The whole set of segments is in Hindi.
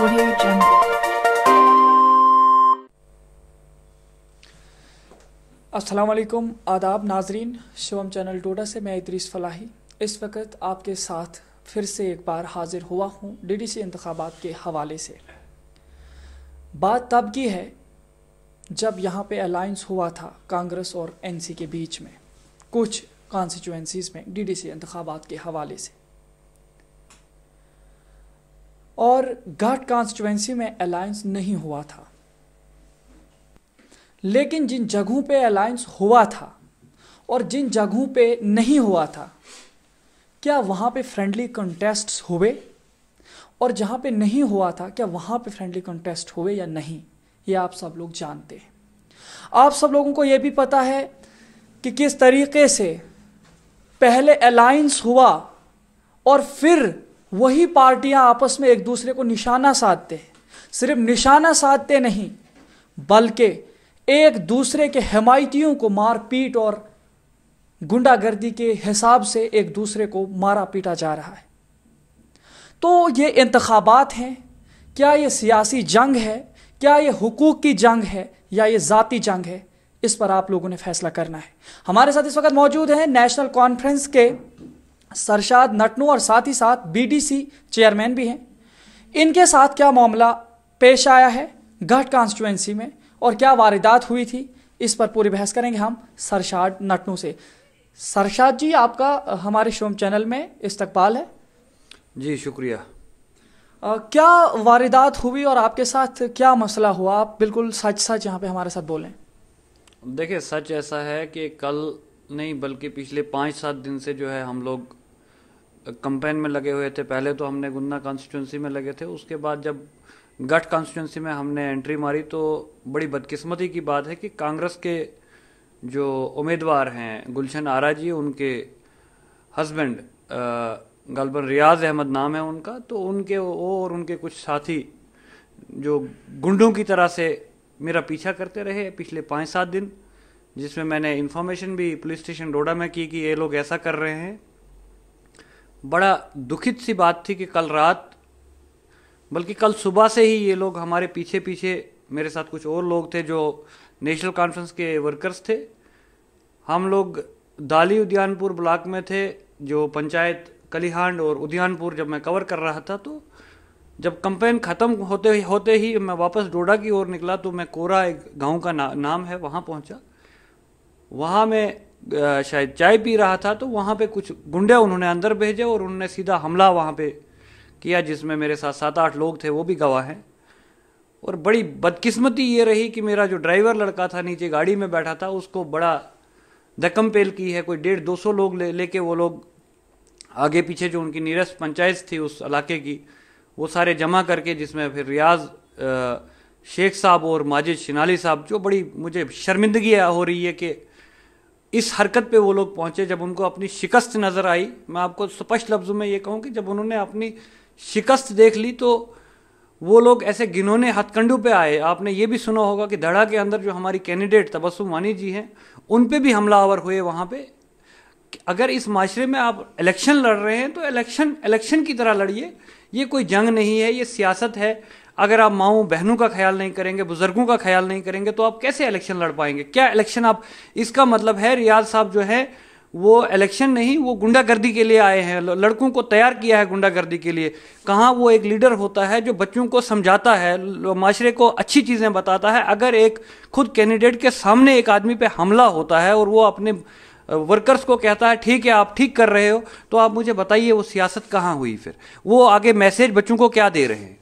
Audio Jungle. आदाब नाजरीन शिवम चैनल डोडा से मैं इद्रीस फलाही इस वक्त आपके साथ फिर से एक बार हाजिर हुआ हूँ डी डी सी इंतबात के हवाले से बात तब की है जब यहाँ पे अलाइंस हुआ था कांग्रेस और एनसी के बीच में कुछ कॉन्स्टिटुंसीज में डी डी सी इंतबात के हवाले से और घाट कॉन्स्टिट्युएंसी में अलायंस नहीं हुआ था लेकिन जिन जगहों पे अलायंस हुआ था और जिन जगहों पे नहीं हुआ था क्या वहाँ पे फ्रेंडली कंटेस्ट हुए और जहाँ पे नहीं हुआ था क्या वहाँ पे फ्रेंडली कंटेस्ट हुए या नहीं ये आप सब लोग जानते हैं आप सब लोगों को ये भी पता है कि किस तरीके से पहले अलायंस हुआ और फिर वही पार्टियां आपस में एक दूसरे को निशाना साधते हैं सिर्फ निशाना साधते नहीं बल्कि एक दूसरे के हमायतियों को मारपीट और गुंडागर्दी के हिसाब से एक दूसरे को मारा पीटा जा रहा है तो ये इंतखाबात हैं क्या ये सियासी जंग है क्या ये हुकूक की जंग है या ये ज़ाती जंग है इस पर आप लोगों ने फैसला करना है हमारे साथ इस वक्त मौजूद हैं नेशनल कॉन्फ्रेंस के सरशाद नटनू और साथ ही साथ बीडीसी चेयरमैन भी हैं इनके साथ क्या मामला पेश आया है घट कॉन्स्टिट्युएंसी में और क्या वारदात हुई थी इस पर पूरी बहस करेंगे हम सरशाद नटनू से सरशाद जी आपका हमारे शोम चैनल में इस्तकबाल है जी शुक्रिया आ, क्या वारदात हुई और आपके साथ क्या मसला हुआ आप बिल्कुल सच सच यहाँ पे हमारे साथ बोलें देखिए सच ऐसा है कि कल नहीं बल्कि पिछले पाँच सात दिन से जो है हम लोग कंपेन में लगे हुए थे पहले तो हमने गुन्ना कॉन्स्टिट्यूंसी में लगे थे उसके बाद जब गठ कॉन्स्टिट्यूंसी में हमने एंट्री मारी तो बड़ी बदकिस्मती की बात है कि कांग्रेस के जो उम्मीदवार हैं गुलशन आरा जी उनके हस्बैंड गलबन रियाज अहमद नाम है उनका तो उनके वो और उनके कुछ साथी जो गुंडों की तरह से मेरा पीछा करते रहे पिछले पाँच सात दिन जिसमें मैंने इन्फॉर्मेशन भी पुलिस स्टेशन डोडा में की कि ये लोग ऐसा कर रहे हैं बड़ा दुखित सी बात थी कि कल रात बल्कि कल सुबह से ही ये लोग हमारे पीछे पीछे मेरे साथ कुछ और लोग थे जो नेशनल कॉन्फ्रेंस के वर्कर्स थे हम लोग दाली उद्यानपुर ब्लॉक में थे जो पंचायत कलिहांड और उद्यानपुर जब मैं कवर कर रहा था तो जब कंपेन ख़त्म होते ही होते ही मैं वापस डोडा की ओर निकला तो मैं कोरा एक गांव का ना, नाम है वहाँ पहुँचा वहाँ मैं शायद चाय पी रहा था तो वहाँ पे कुछ गुंडे उन्होंने अंदर भेजे और उन्होंने सीधा हमला वहाँ पे किया जिसमें मेरे साथ सात आठ लोग थे वो भी गवाह हैं और बड़ी बदकिस्मती ये रही कि मेरा जो ड्राइवर लड़का था नीचे गाड़ी में बैठा था उसको बड़ा धक्कम पेल की है कोई डेढ़ दो सौ लोग ले लेके वो लोग आगे पीछे जो उनकी नीरस्त पंचायत थी उस इलाके की वो सारे जमा करके जिसमें फिर रियाज शेख साहब और माजिद शिनाली साहब जो बड़ी मुझे शर्मिंदगी हो रही है कि इस हरकत पे वो लोग पहुंचे जब उनको अपनी शिकस्त नज़र आई मैं आपको स्पष्ट लफ्ज़ों में ये कहूँ कि जब उन्होंने अपनी शिकस्त देख ली तो वो लोग ऐसे गिनोने हथकंडू पे आए आपने ये भी सुना होगा कि धड़ा के अंदर जो हमारी कैंडिडेट तबस्सुम वानी जी हैं उन पे भी हमलावर हुए वहाँ पे अगर इस माशरे में आप इलेक्शन लड़ रहे हैं तो इलेक्शन इलेक्शन की तरह लड़िए ये कोई जंग नहीं है ये सियासत है अगर आप माओ बहनों का ख्याल नहीं करेंगे बुजुर्गों का ख्याल नहीं करेंगे तो आप कैसे इलेक्शन लड़ पाएंगे क्या इलेक्शन आप इसका मतलब है रियाज साहब जो है वो इलेक्शन नहीं वो गुंडागर्दी के लिए आए हैं लड़कों को तैयार किया है गुंडागर्दी के लिए कहाँ वो एक लीडर होता है जो बच्चों को समझाता है माशरे को अच्छी चीज़ें बताता है अगर एक खुद कैंडिडेट के सामने एक आदमी पे हमला होता है और वो अपने वर्कर्स को कहता है ठीक है आप ठीक कर रहे हो तो आप मुझे बताइए वो सियासत कहाँ हुई फिर वो आगे मैसेज बच्चों को क्या दे रहे हैं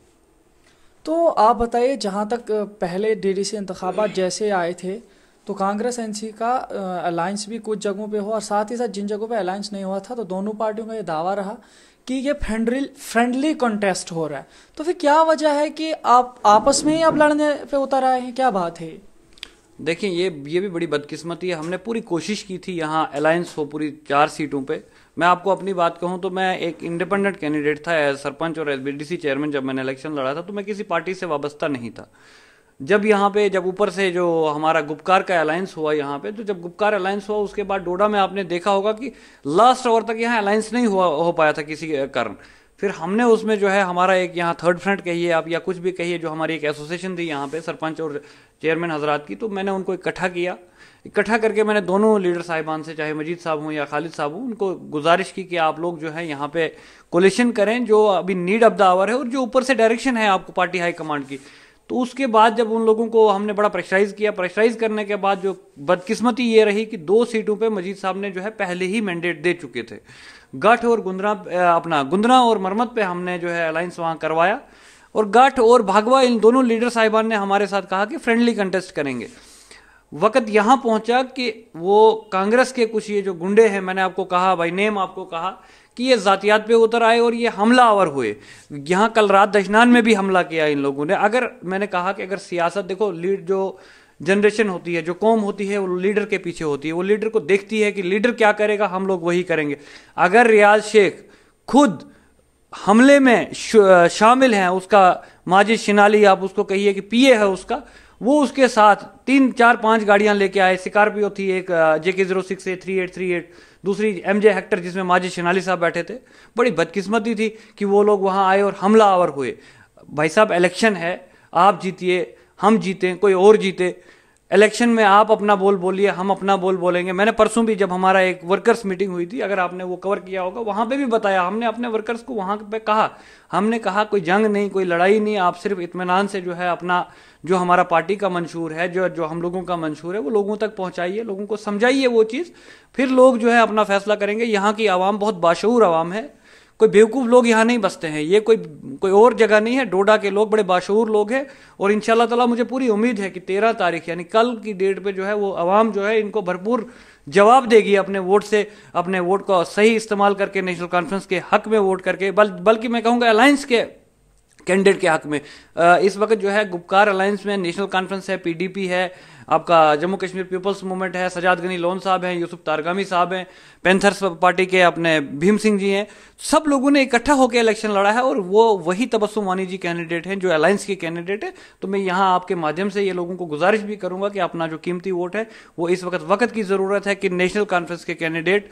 तो आप बताइए जहाँ तक पहले डी सी इंतबात जैसे आए थे तो कांग्रेस एन का अलायंस भी कुछ जगहों पे हुआ और साथ ही साथ जिन जगहों पे अलायंस नहीं हुआ था तो दोनों पार्टियों का ये दावा रहा कि ये फ्रेंडली फ्रेंडली कॉन्टेस्ट हो रहा है तो फिर क्या वजह है कि आप आपस में ही आप लड़ने पे उतर आए हैं क्या बात है देखिए ये ये भी बड़ी बदकिस्मती है हमने पूरी कोशिश की थी यहाँ अलायंस हो पूरी चार सीटों पर मैं आपको अपनी बात कहूँ तो मैं एक इंडिपेंडेंट कैंडिडेट था एज सरपंच और एस चेयरमैन जब मैंने इलेक्शन लड़ा था तो मैं किसी पार्टी से वाबस्ता नहीं था जब यहाँ पे जब ऊपर से जो हमारा गुप्कार का अलायंस हुआ यहाँ पे तो जब गुप्कार अलायंस हुआ उसके बाद डोडा में आपने देखा होगा कि लास्ट ओवर तक यहाँ अलायंस नहीं हुआ हो पाया था किसी कारण फिर हमने उसमें जो है हमारा एक यहाँ थर्ड फ्रंट कहिए आप या कुछ भी कहिए जो हमारी एक एसोसिएशन थी यहाँ पे सरपंच और चेयरमैन हजरात की तो मैंने उनको इकट्ठा किया इकट्ठा करके मैंने दोनों लीडर साहिबान से चाहे मजीद साहब हों या खालिद साहब हों उनको गुजारिश की कि आप लोग जो है यहाँ पे कोलेशन करें जो अभी नीड ऑफ द आवर है और जो ऊपर से डायरेक्शन है आपको पार्टी हाई कमांड की तो उसके बाद जब उन लोगों को हमने बड़ा प्रेशराइज किया प्रेशराइज करने के बाद जो बदकिस्मती ये रही कि दो सीटों पे मजीद साहब ने जो है पहले ही मैंडेट दे चुके थे गठ और गुंदरा अपना गुंदरा और मरमत पे हमने जो है अलायंस वहाँ करवाया और गठ और भागवा इन दोनों लीडर साहिबान ने हमारे साथ कहा कि फ्रेंडली कंटेस्ट करेंगे वक्त यहाँ पहुँचा कि वो कांग्रेस के कुछ ये जो गुंडे हैं मैंने आपको कहा भाई नेम आपको कहा कि ये जातियात पे उतर आए और ये हमलावर हुए यहाँ कल रात दशनान में भी हमला किया इन लोगों ने अगर मैंने कहा कि अगर सियासत देखो लीड जो जनरेशन होती है जो कौम होती है वो लीडर के पीछे होती है वो लीडर को देखती है कि लीडर क्या करेगा हम लोग वही करेंगे अगर रियाज शेख खुद हमले में शामिल हैं उसका माजिद शिनाली आप उसको कहिए कि पीए है उसका वो उसके साथ तीन चार पांच गाड़ियां लेके आए स्कॉर्पियो थी एक JK zero six eight three eight three eight दूसरी एम जे हेक्टर जिसमें माजी शिनाली साहब बैठे थे बड़ी बदकिस्मती थी कि वो लोग वहां आए और हमला आवर हुए भाई साहब इलेक्शन है आप जीतिए हम जीते कोई और जीते इलेक्शन में आप अपना बोल बोलिए हम अपना बोल बोलेंगे मैंने परसों भी जब हमारा एक वर्कर्स मीटिंग हुई थी अगर आपने वो कवर किया होगा वहाँ पे भी बताया हमने अपने वर्कर्स को वहाँ पे कहा हमने कहा कोई जंग नहीं कोई लड़ाई नहीं आप सिर्फ इतमान से जो है अपना जो हमारा पार्टी का मंशूर है जो जो हम लोगों का मंशूर है वो लोगों तक पहुंचाइए लोगों को समझाइए वो चीज़ फिर लोग जो है अपना फैसला करेंगे यहाँ की आवाम बहुत बाशूर आवाम है कोई बेवकूफ़ लोग यहाँ नहीं बसते हैं ये कोई कोई और जगह नहीं है डोडा के लोग बड़े बाशूर लोग हैं और इन ताला मुझे पूरी उम्मीद है कि तेरह तारीख यानी कल की डेट पे जो है वो आवाम जो है इनको भरपूर जवाब देगी अपने वोट से अपने वोट का सही इस्तेमाल करके नेशनल कॉन्फ्रेंस के हक में वोट करके बल बल्कि मैं कहूँगा अलायंस के कैंडिडेट के हक में इस वक्त जो है गुपकार अलायंस में नेशनल कॉन्फ्रेंस है पीडीपी है आपका जम्मू कश्मीर पीपल्स मूवमेंट है सजाद गनी लोन साहब हैं यूसुफ तारगामी साहब हैं पेंथर्स पार्टी के अपने भीम सिंह जी हैं सब लोगों ने इकट्ठा होकर इलेक्शन लड़ा है और वो वही तबस्सुम वानी जी कैंडिडेट हैं जो अलायंस के कैंडिडेट हैं तो मैं यहाँ आपके माध्यम से ये लोगों को गुजारिश भी करूंगा कि अपना जो कीमती वोट है वो इस वक्त वक्त की ज़रूरत है कि नेशनल कॉन्फ्रेंस के कैंडिडेट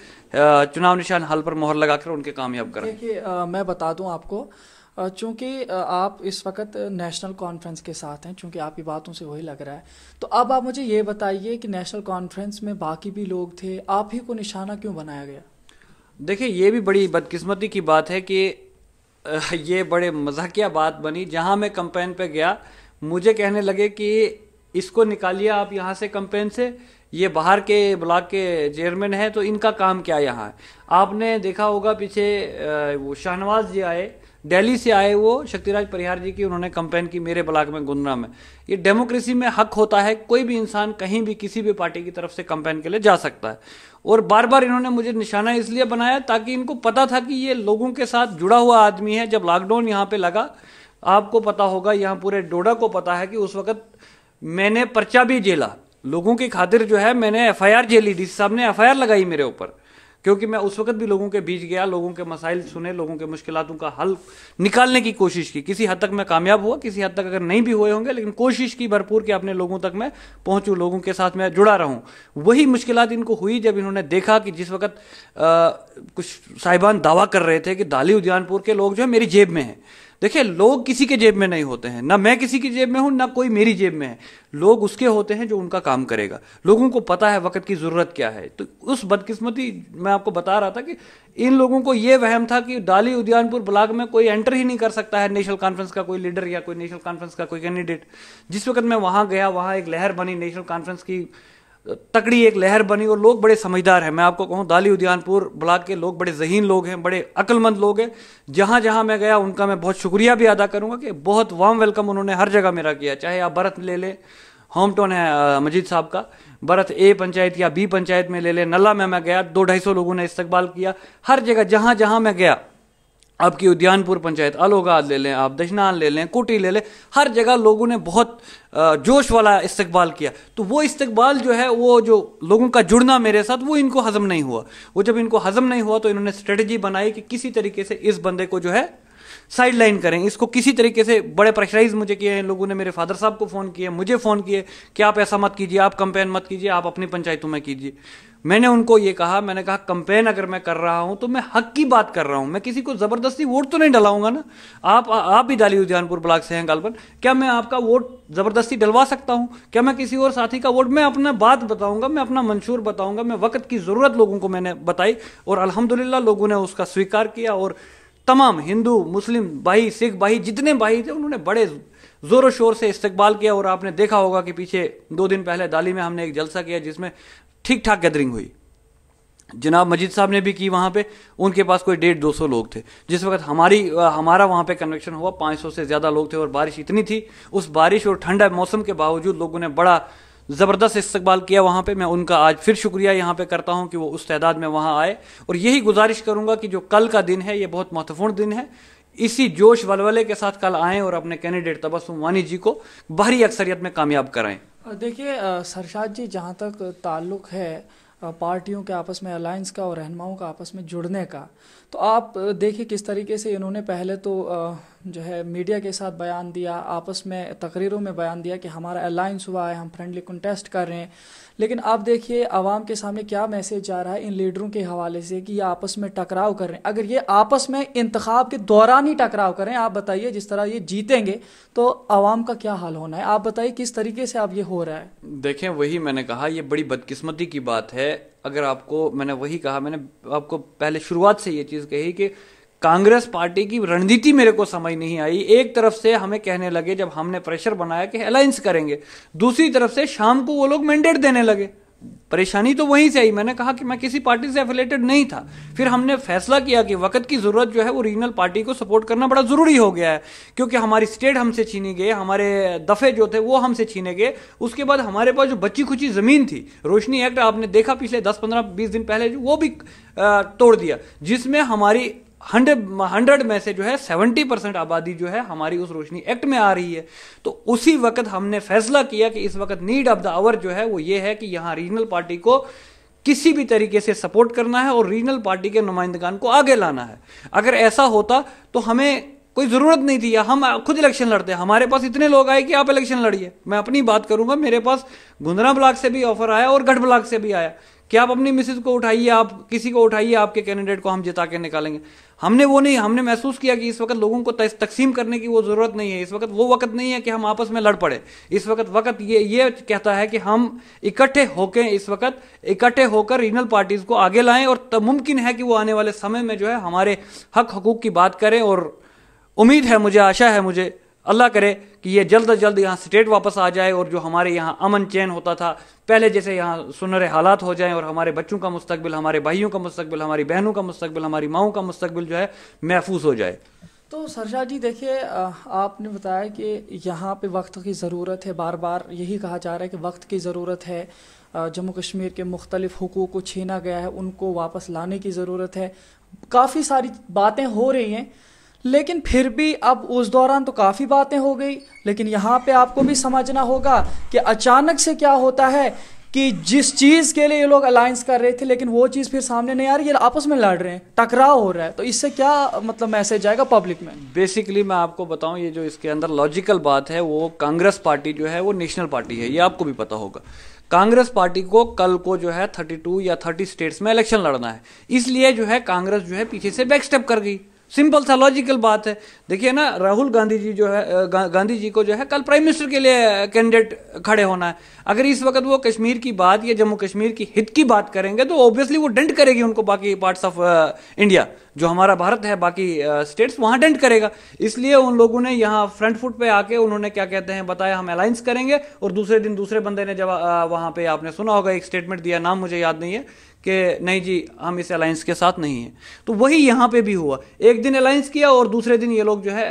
चुनाव निशान हल पर मोहर लगाकर उनके कामयाब करें मैं बता दूँ आपको चूँकि आप इस वक्त नेशनल कॉन्फ्रेंस के साथ हैं चूंकि आपकी बातों से वही लग रहा है तो अब आप मुझे ये बताइए कि नेशनल कॉन्फ्रेंस में बाकी भी लोग थे आप ही को निशाना क्यों बनाया गया देखिए ये भी बड़ी बदकिस्मती की बात है कि ये बड़े मजाकिया बात बनी जहाँ मैं कंपेन पे गया मुझे कहने लगे कि इसको निकालिए आप यहाँ से कंपेन से ये बाहर के ब्लॉक के चेयरमैन है तो इनका काम क्या यहाँ है आपने देखा होगा पीछे वो शाहनवाज जी आए दिल्ली से आए वो शक्तिराज परिहार जी की उन्होंने कंपेन की मेरे ब्लॉक में गुंदना में ये डेमोक्रेसी में हक होता है कोई भी इंसान कहीं भी किसी भी पार्टी की तरफ से कंपेन के लिए जा सकता है और बार बार इन्होंने मुझे निशाना इसलिए बनाया ताकि इनको पता था कि ये लोगों के साथ जुड़ा हुआ आदमी है जब लॉकडाउन यहाँ पे लगा आपको पता होगा यहाँ पूरे डोडा को पता है कि उस वक्त मैंने पर्चा भी झेला लोगों की खातिर जो है मैंने एफ आई आर झेली डी साहब ने एफ लगाई मेरे ऊपर क्योंकि मैं उस वक्त भी लोगों के बीच गया लोगों के मसाइल सुने लोगों के मुश्किलों का हल निकालने की कोशिश की किसी हद तक मैं कामयाब हुआ किसी हद तक अगर नहीं भी हुए होंगे लेकिन कोशिश की भरपूर कि अपने लोगों तक मैं पहुंचूँ लोगों के साथ मैं जुड़ा रहूँ वही मुश्किल इनको हुई जब इन्होंने देखा कि जिस वक्त कुछ साहिबान दावा कर रहे थे कि दाली उद्यानपुर के लोग जो है मेरी जेब में हैं देखिए लोग किसी के जेब में नहीं होते हैं ना मैं किसी की जेब में हूं ना कोई मेरी जेब में है लोग उसके होते हैं जो उनका काम करेगा लोगों को पता है वक्त की ज़रूरत क्या है तो उस बदकिस्मती मैं आपको बता रहा था कि इन लोगों को यह वहम था कि डाली उद्यानपुर ब्लॉक में कोई एंटर ही नहीं कर सकता है नेशनल कॉन्फ्रेंस का कोई लीडर या कोई नेशनल कॉन्फ्रेंस का कोई कैंडिडेट जिस वक्त मैं वहां गया वहां एक लहर बनी नेशनल कॉन्फ्रेंस की तकड़ी एक लहर बनी और लोग बड़े समझदार हैं मैं आपको कहूँ दाली उद्यानपुर ब्लॉक के लोग बड़े जहीन लोग हैं बड़े अक्लमंद लोग हैं जहाँ जहाँ मैं गया उनका मैं बहुत शुक्रिया भी अदा करूँगा कि बहुत वार्म वेलकम उन्होंने हर जगह मेरा किया चाहे आप भरत ले लें होम टाउन है मजीद साहब का भरत ए पंचायत या बी पंचायत में ले लें नला में मैं गया दो ढाई सौ लोगों ने इस्तकबाल किया हर जगह जहाँ जहाँ मैं गया आपकी उद्यानपुर पंचायत अलोगाद ले लें आप दशनान ले लें कुटी ले लें हर जगह लोगों ने बहुत जोश वाला इस्तकबाल किया तो वो इस्तकबाल जो है वो जो लोगों का जुड़ना मेरे साथ वो इनको हजम नहीं हुआ वो जब इनको हजम नहीं हुआ तो इन्होंने स्ट्रेटजी बनाई कि किसी तरीके से इस बंदे को जो है साइड लाइन करें इसको किसी तरीके से बड़े प्रेशराइज मुझे किए हैं लोगों ने मेरे फादर साहब को फ़ोन किए मुझे फ़ोन किए कि आप ऐसा मत कीजिए आप कंपेन मत कीजिए आप अपनी पंचायतों में कीजिए मैंने उनको ये कहा मैंने कहा कंपेन अगर मैं कर रहा हूं तो मैं हक की बात कर रहा हूँ मैं किसी को ज़बरदस्ती वोट तो नहीं डलाऊंगा ना आप आप ही डाली उद्यानपुर ब्लॉक से हैं गालबन क्या मैं आपका वोट ज़बरदस्ती डलवा सकता हूँ क्या मैं किसी और साथी का वोट मैं अपना बात बताऊंगा मैं अपना मंशूर बताऊंगा मैं वक्त की ज़रूरत लोगों को मैंने बताई और अलहमदुल्ला लोगों ने उसका स्वीकार किया और तमाम हिंदू मुस्लिम भाई सिख भाई जितने भाई थे उन्होंने बड़े ज़ोरों शोर से इस्तेबाल किया और आपने देखा होगा कि पीछे दो दिन पहले दाली में हमने एक जलसा किया जिसमें ठीक ठाक गैदरिंग हुई जनाब मजिद साहब ने भी की वहाँ पे उनके पास कोई डेढ़ दो सौ लोग थे जिस वक्त हमारी हमारा वहाँ पे कन्वेक्शन हुआ पाँच सौ से ज़्यादा लोग थे और बारिश इतनी थी उस बारिश और ठंडा मौसम के बावजूद लोगों ने बड़ा ज़बरदस्त इस्तकबाल किया वहाँ पे मैं उनका आज फिर शुक्रिया यहाँ पे करता हूँ कि वो उस तदाद में वहाँ आए और यही गुजारिश करूँगा कि जो कल का दिन है ये बहुत महत्वपूर्ण दिन है इसी जोश वलवले के साथ कल आएँ और अपने कैंडिडेट तबसुम वानी जी को बाहरी अक्सरियत में कामयाब कराएँ देखिए सरशाद जी जहाँ तक ताल्लुक़ है पार्टियों के आपस में अलायंस का और रहनुमाओं का आपस में जुड़ने का तो आप देखिए किस तरीके से इन्होंने पहले तो जो है मीडिया के साथ बयान दिया आपस में तकरीरों में बयान दिया कि हमारा अलाइंस हुआ है हम फ्रेंडली कंटेस्ट कर रहे हैं लेकिन आप देखिए आवाम के सामने क्या मैसेज जा रहा है इन लीडरों के हवाले से कि ये आपस में टकराव कर रहे हैं अगर ये आपस में इंतखाब के दौरान ही टकराव करें आप बताइए जिस तरह ये जीतेंगे तो आवाम का क्या हाल होना है आप बताइए किस तरीके से आप ये हो रहा है देखें वही मैंने कहा ये बड़ी बदकिस्मती की बात है अगर आपको मैंने वही कहा मैंने आपको पहले शुरुआत से ये चीज़ कही कि कांग्रेस पार्टी की रणनीति मेरे को समझ नहीं आई एक तरफ से हमें कहने लगे जब हमने प्रेशर बनाया कि अलायंस करेंगे दूसरी तरफ से शाम को वो लोग मैंडेट देने लगे परेशानी तो वहीं से आई मैंने कहा कि मैं किसी पार्टी से एफिलेटेड नहीं था फिर हमने फैसला किया कि वक्त की ज़रूरत जो है वो रीजनल पार्टी को सपोर्ट करना बड़ा ज़रूरी हो गया है क्योंकि हमारी स्टेट हमसे छीनी गई हमारे दफ़े जो थे वो हमसे छीने गए उसके बाद हमारे पास जो बची खुची ज़मीन थी रोशनी एक्ट आपने देखा पिछले दस पंद्रह बीस दिन पहले जो वो भी तोड़ दिया जिसमें हमारी हंड्रेड हंड्रेड में से जो है सेवेंटी परसेंट आबादी जो है हमारी उस रोशनी एक्ट में आ रही है तो उसी वक्त हमने फैसला किया कि इस वक्त नीड ऑफ द आवर जो है वो ये है कि यहाँ रीजनल पार्टी को किसी भी तरीके से सपोर्ट करना है और रीजनल पार्टी के नुमाइंदगान को आगे लाना है अगर ऐसा होता तो हमें कोई ज़रूरत नहीं थी हम खुद इलेक्शन लड़ते हमारे पास इतने लोग आए कि आप इलेक्शन लड़िए मैं अपनी बात करूंगा मेरे पास गुंदरा ब्लॉक से भी ऑफर आया और गढ़ ब्लॉक से भी आया कि आप अपनी मिसेज को उठाइए आप किसी को उठाइए आपके कैंडिडेट को हम जिता के निकालेंगे हमने वो नहीं हमने महसूस किया कि इस वक्त लोगों को तकसीम करने की वो ज़रूरत नहीं है इस वक्त वो वक्त नहीं है कि हम आपस में लड़ पड़े इस वक्त वक्त ये ये कहता है कि हम इकट्ठे होकर इस वक्त इकट्ठे होकर रीजनल पार्टीज़ को आगे लाएं और मुमकिन है कि वो आने वाले समय में जो है हमारे हक हकूक की बात करें और उम्मीद है मुझे आशा है मुझे अल्लाह करे कि ये जल्द अज जल्द यहाँ स्टेट वापस आ जाए और जो हमारे यहाँ अमन चैन होता था पहले जैसे यहाँ सुनरे हालात हो जाएं और हमारे बच्चों का मुस्तबिल हमारे भाइयों का मुस्तबिल हमारी बहनों का मुस्तबिल हमारी माओं का मुस्तबिल जो है महफूज हो जाए तो सरशाह जी देखिए आपने बताया कि यहाँ पे वक्त की ज़रूरत है बार बार यही कहा जा रहा है कि वक्त की ज़रूरत है जम्मू कश्मीर के मुख्तलिफ हकूक़ को छीना गया है उनको वापस लाने की ज़रूरत है काफ़ी सारी बातें हो रही हैं लेकिन फिर भी अब उस दौरान तो काफ़ी बातें हो गई लेकिन यहाँ पे आपको भी समझना होगा कि अचानक से क्या होता है कि जिस चीज़ के लिए ये लोग अलायंस कर रहे थे लेकिन वो चीज़ फिर सामने नहीं आ रही है आपस में लड़ रहे हैं टकराव हो रहा है तो इससे क्या मतलब मैसेज आएगा पब्लिक में बेसिकली मैं आपको बताऊं ये जो इसके अंदर लॉजिकल बात है वो कांग्रेस पार्टी जो है वो नेशनल पार्टी है ये आपको भी पता होगा कांग्रेस पार्टी को कल को जो है थर्टी या थर्टी स्टेट्स में इलेक्शन लड़ना है इसलिए जो है कांग्रेस जो है पीछे से बैकस्टेप कर गई सिंपल सा लॉजिकल बात है देखिए ना राहुल गांधी जी जो है गा, गांधी जी को जो है कल प्राइम मिनिस्टर के लिए कैंडिडेट खड़े होना है अगर इस वक्त वो कश्मीर की बात या जम्मू कश्मीर की हित की बात करेंगे तो ऑब्वियसली वो डेंट करेगी उनको बाकी पार्ट्स ऑफ इंडिया जो हमारा भारत है बाकी स्टेट्स वहां डेंट करेगा इसलिए उन लोगों ने यहाँ फ्रंट फुट पे आके उन्होंने क्या कहते हैं बताया हम अलायंस करेंगे और दूसरे दिन दूसरे बंदे ने जब वहां पे आपने सुना होगा एक स्टेटमेंट दिया नाम मुझे याद नहीं है कि नहीं जी हम इस अलायंस के साथ नहीं हैं तो वही यहाँ पे भी हुआ एक दिन अलायंस किया और दूसरे दिन ये लोग जो है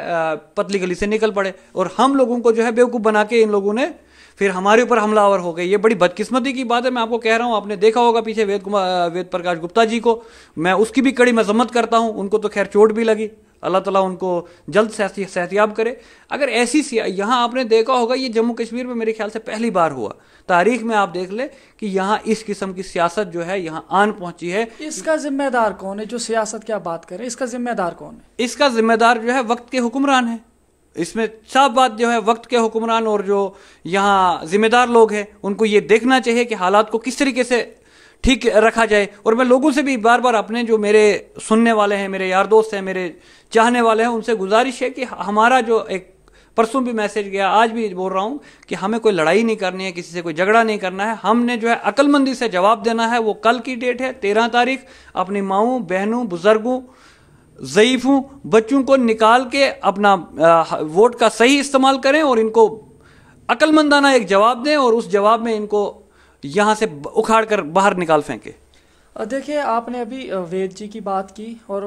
पतली गली से निकल पड़े और हम लोगों को जो है बेवकूफ़ बना के इन लोगों ने फिर हमारे ऊपर हमलावर हो गए ये बड़ी बदकिस्मती की बात है मैं आपको कह रहा हूँ आपने देखा होगा पीछे वेद कुमार वेद प्रकाश गुप्ता जी को मैं उसकी भी कड़ी मजम्मत करता हूँ उनको तो खैर चोट भी लगी अल्लाह ताला उनको जल्द सहतियाब करे अगर ऐसी यहाँ आपने देखा होगा ये जम्मू कश्मीर में मेरे ख्याल से पहली बार हुआ तारीख में आप देख ले कि यहाँ इस किस्म की सियासत जो है यहाँ आन पहुंची है इसका जिम्मेदार कौन है जो सियासत क्या बात करे इसका जिम्मेदार कौन है इसका जिम्मेदार जो है वक्त के हुक्मरान है इसमें सब बात जो है वक्त के हुक्मरान और जो यहाँ जिम्मेदार लोग हैं उनको ये देखना चाहिए कि हालात को किस तरीके से ठीक रखा जाए और मैं लोगों से भी बार बार अपने जो मेरे सुनने वाले हैं मेरे यार दोस्त हैं मेरे चाहने वाले हैं उनसे गुजारिश है कि हमारा जो एक परसों भी मैसेज गया आज भी बोल रहा हूँ कि हमें कोई लड़ाई नहीं करनी है किसी से कोई झगड़ा नहीं करना है हमने जो है अकलमंदी से जवाब देना है वो कल की डेट है तेरह तारीख अपनी माओ बहनों बुजुर्गों ज़यीफ़ों बच्चों को निकाल के अपना वोट का सही इस्तेमाल करें और इनको अकलमंदाना एक जवाब दें और उस जवाब में इनको यहाँ से उखाड़ कर बाहर निकाल फेंके देखिए आपने अभी वेद जी की बात की और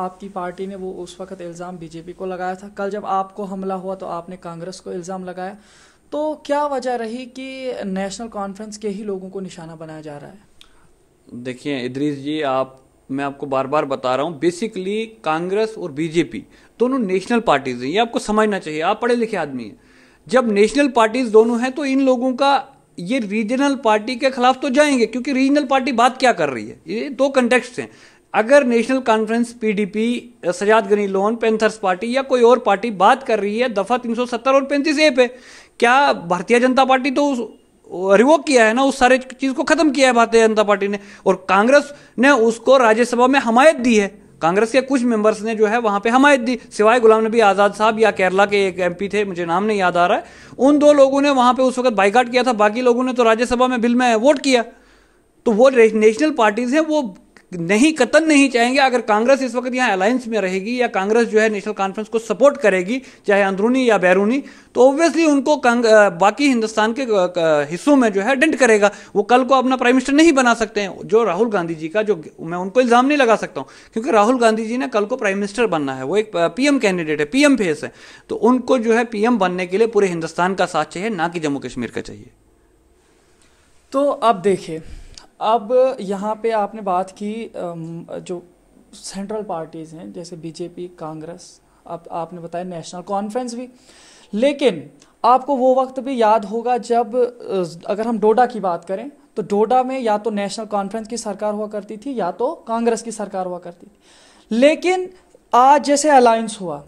आपकी पार्टी ने वो उस वक्त इल्ज़ाम बीजेपी को लगाया था कल जब आपको हमला हुआ तो आपने कांग्रेस को इल्ज़ाम लगाया तो क्या वजह रही कि नेशनल कॉन्फ्रेंस के ही लोगों को निशाना बनाया जा रहा है देखिए इद्रीस जी आप मैं आपको बार बार बता रहा हूँ बेसिकली कांग्रेस और बीजेपी दोनों नेशनल पार्टीज हैं ये आपको समझना चाहिए आप पढ़े लिखे आदमी हैं जब नेशनल पार्टीज दोनों हैं तो इन लोगों का ये रीजनल पार्टी के खिलाफ तो जाएंगे क्योंकि रीजनल पार्टी बात क्या कर रही है ये दो कंटेक्स्ट हैं अगर National Conference PDP Sajad Gani Lone Panthers Party या कोई और पार्टी बात कर रही है दफा 370 और पैंतीस ए पे क्या भारतीय जनता पार्टी तो रिवोक किया है ना उस सारे चीज को खत्म किया है भारतीय जनता पार्टी ने और कांग्रेस ने उसको राज्यसभा में हमायत दी है कांग्रेस के कुछ मेंबर्स ने जो है वहां पे हमायत दी सिवाय गुलाम नबी आज़ाद साहब या केरला के एक एमपी थे मुझे नाम नहीं याद आ रहा है उन दो लोगों ने वहां पे उस वक्त बाइकाट किया था बाकी लोगों ने तो राज्यसभा में बिल में वोट किया तो वो नेशनल पार्टीज हैं वो नहीं कतन नहीं चाहेंगे अगर कांग्रेस इस वक्त यहाँ अलायंस में रहेगी या कांग्रेस जो है नेशनल कॉन्फ्रेंस को सपोर्ट करेगी चाहे अंदरूनी या बैरूनी तो ऑब्वियसली उनको बाकी हिंदुस्तान के हिस्सों में जो है डेंट करेगा वो कल को अपना प्राइम मिनिस्टर नहीं बना सकते हैं जो राहुल गांधी जी का जो मैं उनको इल्ज़ाम नहीं लगा सकता हूँ क्योंकि राहुल गांधी जी ने कल को प्राइम मिनिस्टर बनना है वो एक पीएम कैंडिडेट है पीएम फेस है तो उनको जो है पीएम बनने के लिए पूरे हिंदुस्तान का साथ चाहिए ना कि जम्मू कश्मीर का चाहिए तो अब देखिए अब यहाँ पे आपने बात की जो सेंट्रल पार्टीज़ हैं जैसे बीजेपी कांग्रेस अब आपने बताया नेशनल कॉन्फ्रेंस भी लेकिन आपको वो वक्त भी याद होगा जब अगर हम डोडा की बात करें तो डोडा में या तो नेशनल कॉन्फ्रेंस की सरकार हुआ करती थी या तो कांग्रेस की सरकार हुआ करती थी लेकिन आज जैसे अलायंस हुआ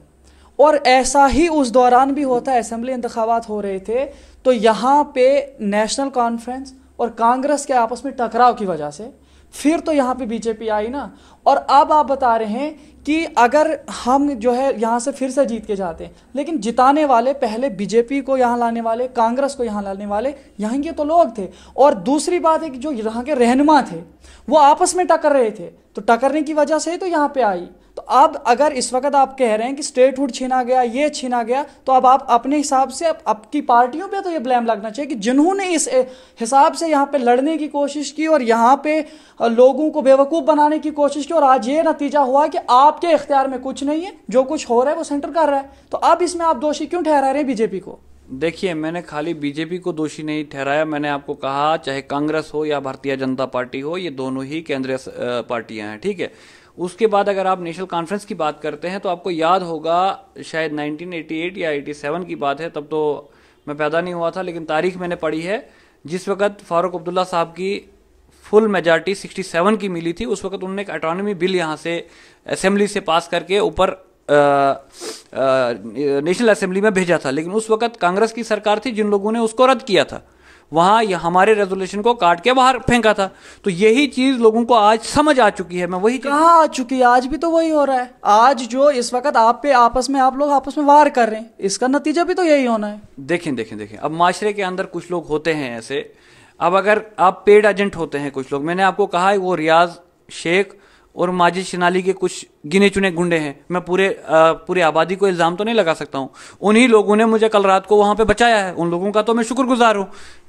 और ऐसा ही उस दौरान भी होता है असेंबली इंतखबात हो रहे थे तो यहाँ पे नेशनल कॉन्फ्रेंस और कांग्रेस के आपस में टकराव की वजह से फिर तो यहाँ पे बीजेपी आई ना और अब आप बता रहे हैं कि अगर हम जो है यहाँ से फिर से जीत के जाते हैं लेकिन जिताने वाले पहले बीजेपी को यहाँ लाने वाले कांग्रेस को यहाँ लाने वाले यहाँ के तो लोग थे और दूसरी बात है कि जो यहाँ के रहनुमा थे वो आपस में टकर रहे थे तो टकरने की वजह से ही तो यहाँ पे आई तो अब अगर इस वक्त आप कह रहे हैं कि स्टेटहुड छीना गया ये छीना गया तो अब आप अपने हिसाब से आपकी पार्टियों पे तो ये ब्लेम लगना चाहिए कि जिन्होंने इस हिसाब से यहाँ पे लड़ने की कोशिश की और यहाँ पे लोगों को बेवकूफ़ बनाने की कोशिश की और आज ये नतीजा हुआ कि आपके इख्तियार में कुछ नहीं है जो कुछ हो रहा है वो सेंटर कर रहा है तो अब इसमें आप दोषी क्यों ठहरा रहे हैं बीजेपी को देखिए मैंने खाली बीजेपी को दोषी नहीं ठहराया मैंने आपको कहा चाहे कांग्रेस हो या भारतीय जनता पार्टी हो ये दोनों ही केंद्रीय पार्टियां हैं ठीक है उसके बाद अगर आप नेशनल कॉन्फ्रेंस की बात करते हैं तो आपको याद होगा शायद 1988 या 87 की बात है तब तो मैं पैदा नहीं हुआ था लेकिन तारीख मैंने पढ़ी है जिस वक्त फारूक अब्दुल्ला साहब की फुल मेजॉरिटी 67 की मिली थी उस वक्त उन्होंने एक अटोनमी बिल यहाँ से असेंबली से पास करके ऊपर नेशनल असेंबली में भेजा था लेकिन उस वक्त कांग्रेस की सरकार थी जिन लोगों ने उसको रद्द किया था वहाँ हमारे रेजोल्यूशन को काट के बाहर फेंका था तो यही चीज लोगों को आज समझ आ चुकी है मैं वही कहा आ चुकी है आज भी तो वही हो रहा है आज जो इस वक्त आप पे आपस में आप लोग आपस में वार कर रहे हैं इसका नतीजा भी तो यही होना है देखें देखें देखें अब माशरे के अंदर कुछ लोग होते हैं ऐसे अब अगर आप पेड एजेंट होते हैं कुछ लोग मैंने आपको कहा है वो रियाज शेख और माजिद शनाली के कुछ गिने चुने गुंडे हैं मैं पूरे आ, पूरे आबादी को इल्ज़ाम तो नहीं लगा सकता हूँ उन्हीं लोगों ने मुझे कल रात को वहाँ पर बचाया है उन लोगों का तो मैं शुक्रगुजार हूँ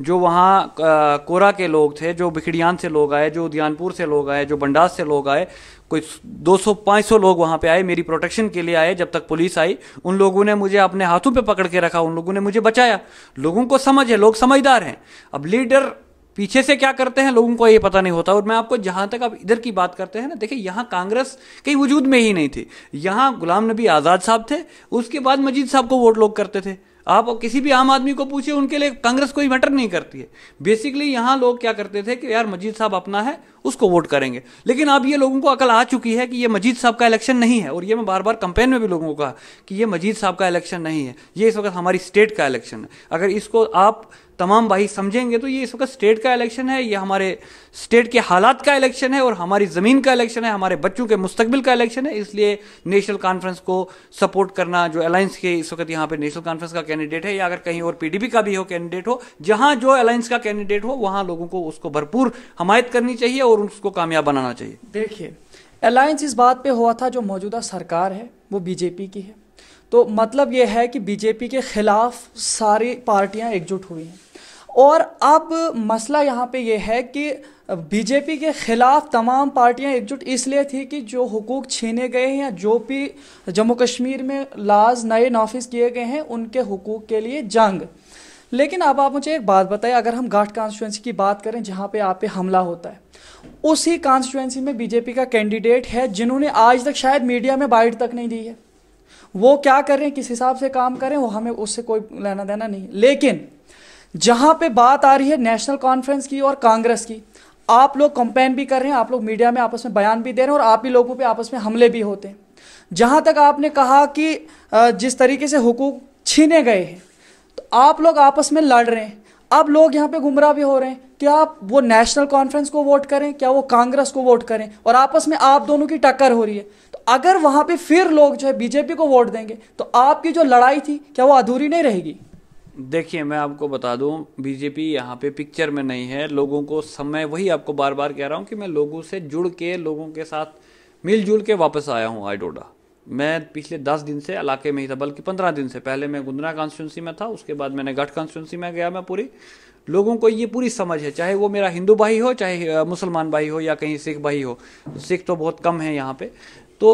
जो वहाँ कोरा के लोग थे जो बिखड़ियान से लोग आए जो उद्यानपुर से लोग आए जो बंडास से लोग आए कोई 200-500 लोग वहाँ पे आए मेरी प्रोटेक्शन के लिए आए जब तक पुलिस आई उन लोगों ने मुझे अपने हाथों पे पकड़ के रखा उन लोगों ने मुझे बचाया लोगों को समझ है लोग समझदार हैं अब लीडर पीछे से क्या करते हैं लोगों को ये पता नहीं होता और मैं आपको जहां तक आप इधर की बात करते हैं ना देखिए यहाँ कांग्रेस कई वजूद में ही नहीं थी यहाँ गुलाम नबी आज़ाद साहब थे उसके बाद मजीद साहब को वोट लोग करते थे आप किसी भी आम आदमी को पूछिए उनके लिए कांग्रेस कोई मैटर नहीं करती है बेसिकली यहाँ लोग क्या करते थे कि यार मजीद साहब अपना है उसको वोट करेंगे लेकिन अब ये लोगों को अकल आ चुकी है कि ये मजीद साहब का इलेक्शन नहीं है और ये मैं बार बार कंपेन में भी लोगों को कहा कि ये मजीद साहब का इलेक्शन नहीं है ये इस वक्त हमारी स्टेट का इलेक्शन है अगर इसको आप तमाम भाई समझेंगे तो ये इस वक्त स्टेट का इलेक्शन है ये हमारे स्टेट के हालात का इलेक्शन है और हमारी ज़मीन का इलेक्शन है हमारे बच्चों के मुस्तबिल का इलेक्शन है इसलिए नेशनल कॉन्फ्रेंस को सपोर्ट करना जो अलायंस के इस वक्त यहाँ पर नेशनल कॉन्फ्रेंस का कैंडिडेट है या अगर कहीं और पीडीपी का भी हो कैंडिडेट हो जहाँ जो अलायंस का कैंडिडेट हो वहाँ लोगों को उसको भरपूर हमायत करनी चाहिए और उसको कामयाब बनाना चाहिए देखिए अलायंस इस बात पर हुआ था जो मौजूदा सरकार है वो बीजेपी की है तो मतलब ये है कि बीजेपी के खिलाफ सारी पार्टियां एकजुट हुई हैं और अब मसला यहाँ पे ये है कि बीजेपी के ख़िलाफ़ तमाम पार्टियाँ एकजुट इसलिए थी कि जो हुकूक छीने गए हैं या जो भी जम्मू कश्मीर में लाज नए नाफिज किए गए हैं उनके हुकूक के लिए जंग लेकिन अब आप मुझे एक बात बताएं अगर हम घाट कॉन्स्टिट्यूंसी की बात करें जहाँ पे आप पे हमला होता है उसी कॉन्स्टिट्यूंसी में बीजेपी का कैंडिडेट है जिन्होंने आज तक शायद मीडिया में बाइट तक नहीं दी है वो क्या करें किस हिसाब से काम करें वो हमें उससे कोई लेना देना नहीं लेकिन जहां पे बात आ रही है नेशनल कॉन्फ्रेंस की और कांग्रेस की आप लोग कंपेन भी कर रहे हैं आप लोग मीडिया में आपस में बयान भी दे रहे हैं और आप ही लोगों पे आपस में हमले भी होते हैं जहां तक आपने कहा कि जिस तरीके से हुकूक छीने गए हैं तो आप लोग आपस में लड़ रहे हैं अब लोग यहाँ पे गुमराह भी हो रहे हैं क्या आप वो नेशनल कॉन्फ्रेंस को वोट करें क्या वो कांग्रेस को वोट करें और आपस में आप दोनों की टक्कर हो रही है तो अगर वहाँ पे फिर लोग जो है बीजेपी को वोट देंगे तो आपकी जो लड़ाई थी क्या वो अधूरी नहीं रहेगी देखिए मैं आपको बता दूं बीजेपी यहाँ पे पिक्चर में नहीं है लोगों को समय वही आपको बार बार कह रहा हूँ कि मैं लोगों से जुड़ के लोगों के साथ मिलजुल के वापस आया हूँ आईडोडा मैं पिछले दस दिन से इलाके में ही था बल्कि पंद्रह दिन से पहले मैं गुंदना कॉन्स्टिट्यूंसी में था उसके बाद मैंने गठ कॉन्स्टिट्यूंसी में गया मैं पूरी लोगों को ये पूरी समझ है चाहे वो मेरा हिंदू भाई हो चाहे मुसलमान भाई हो या कहीं सिख भाई हो सिख तो बहुत कम है यहाँ पे तो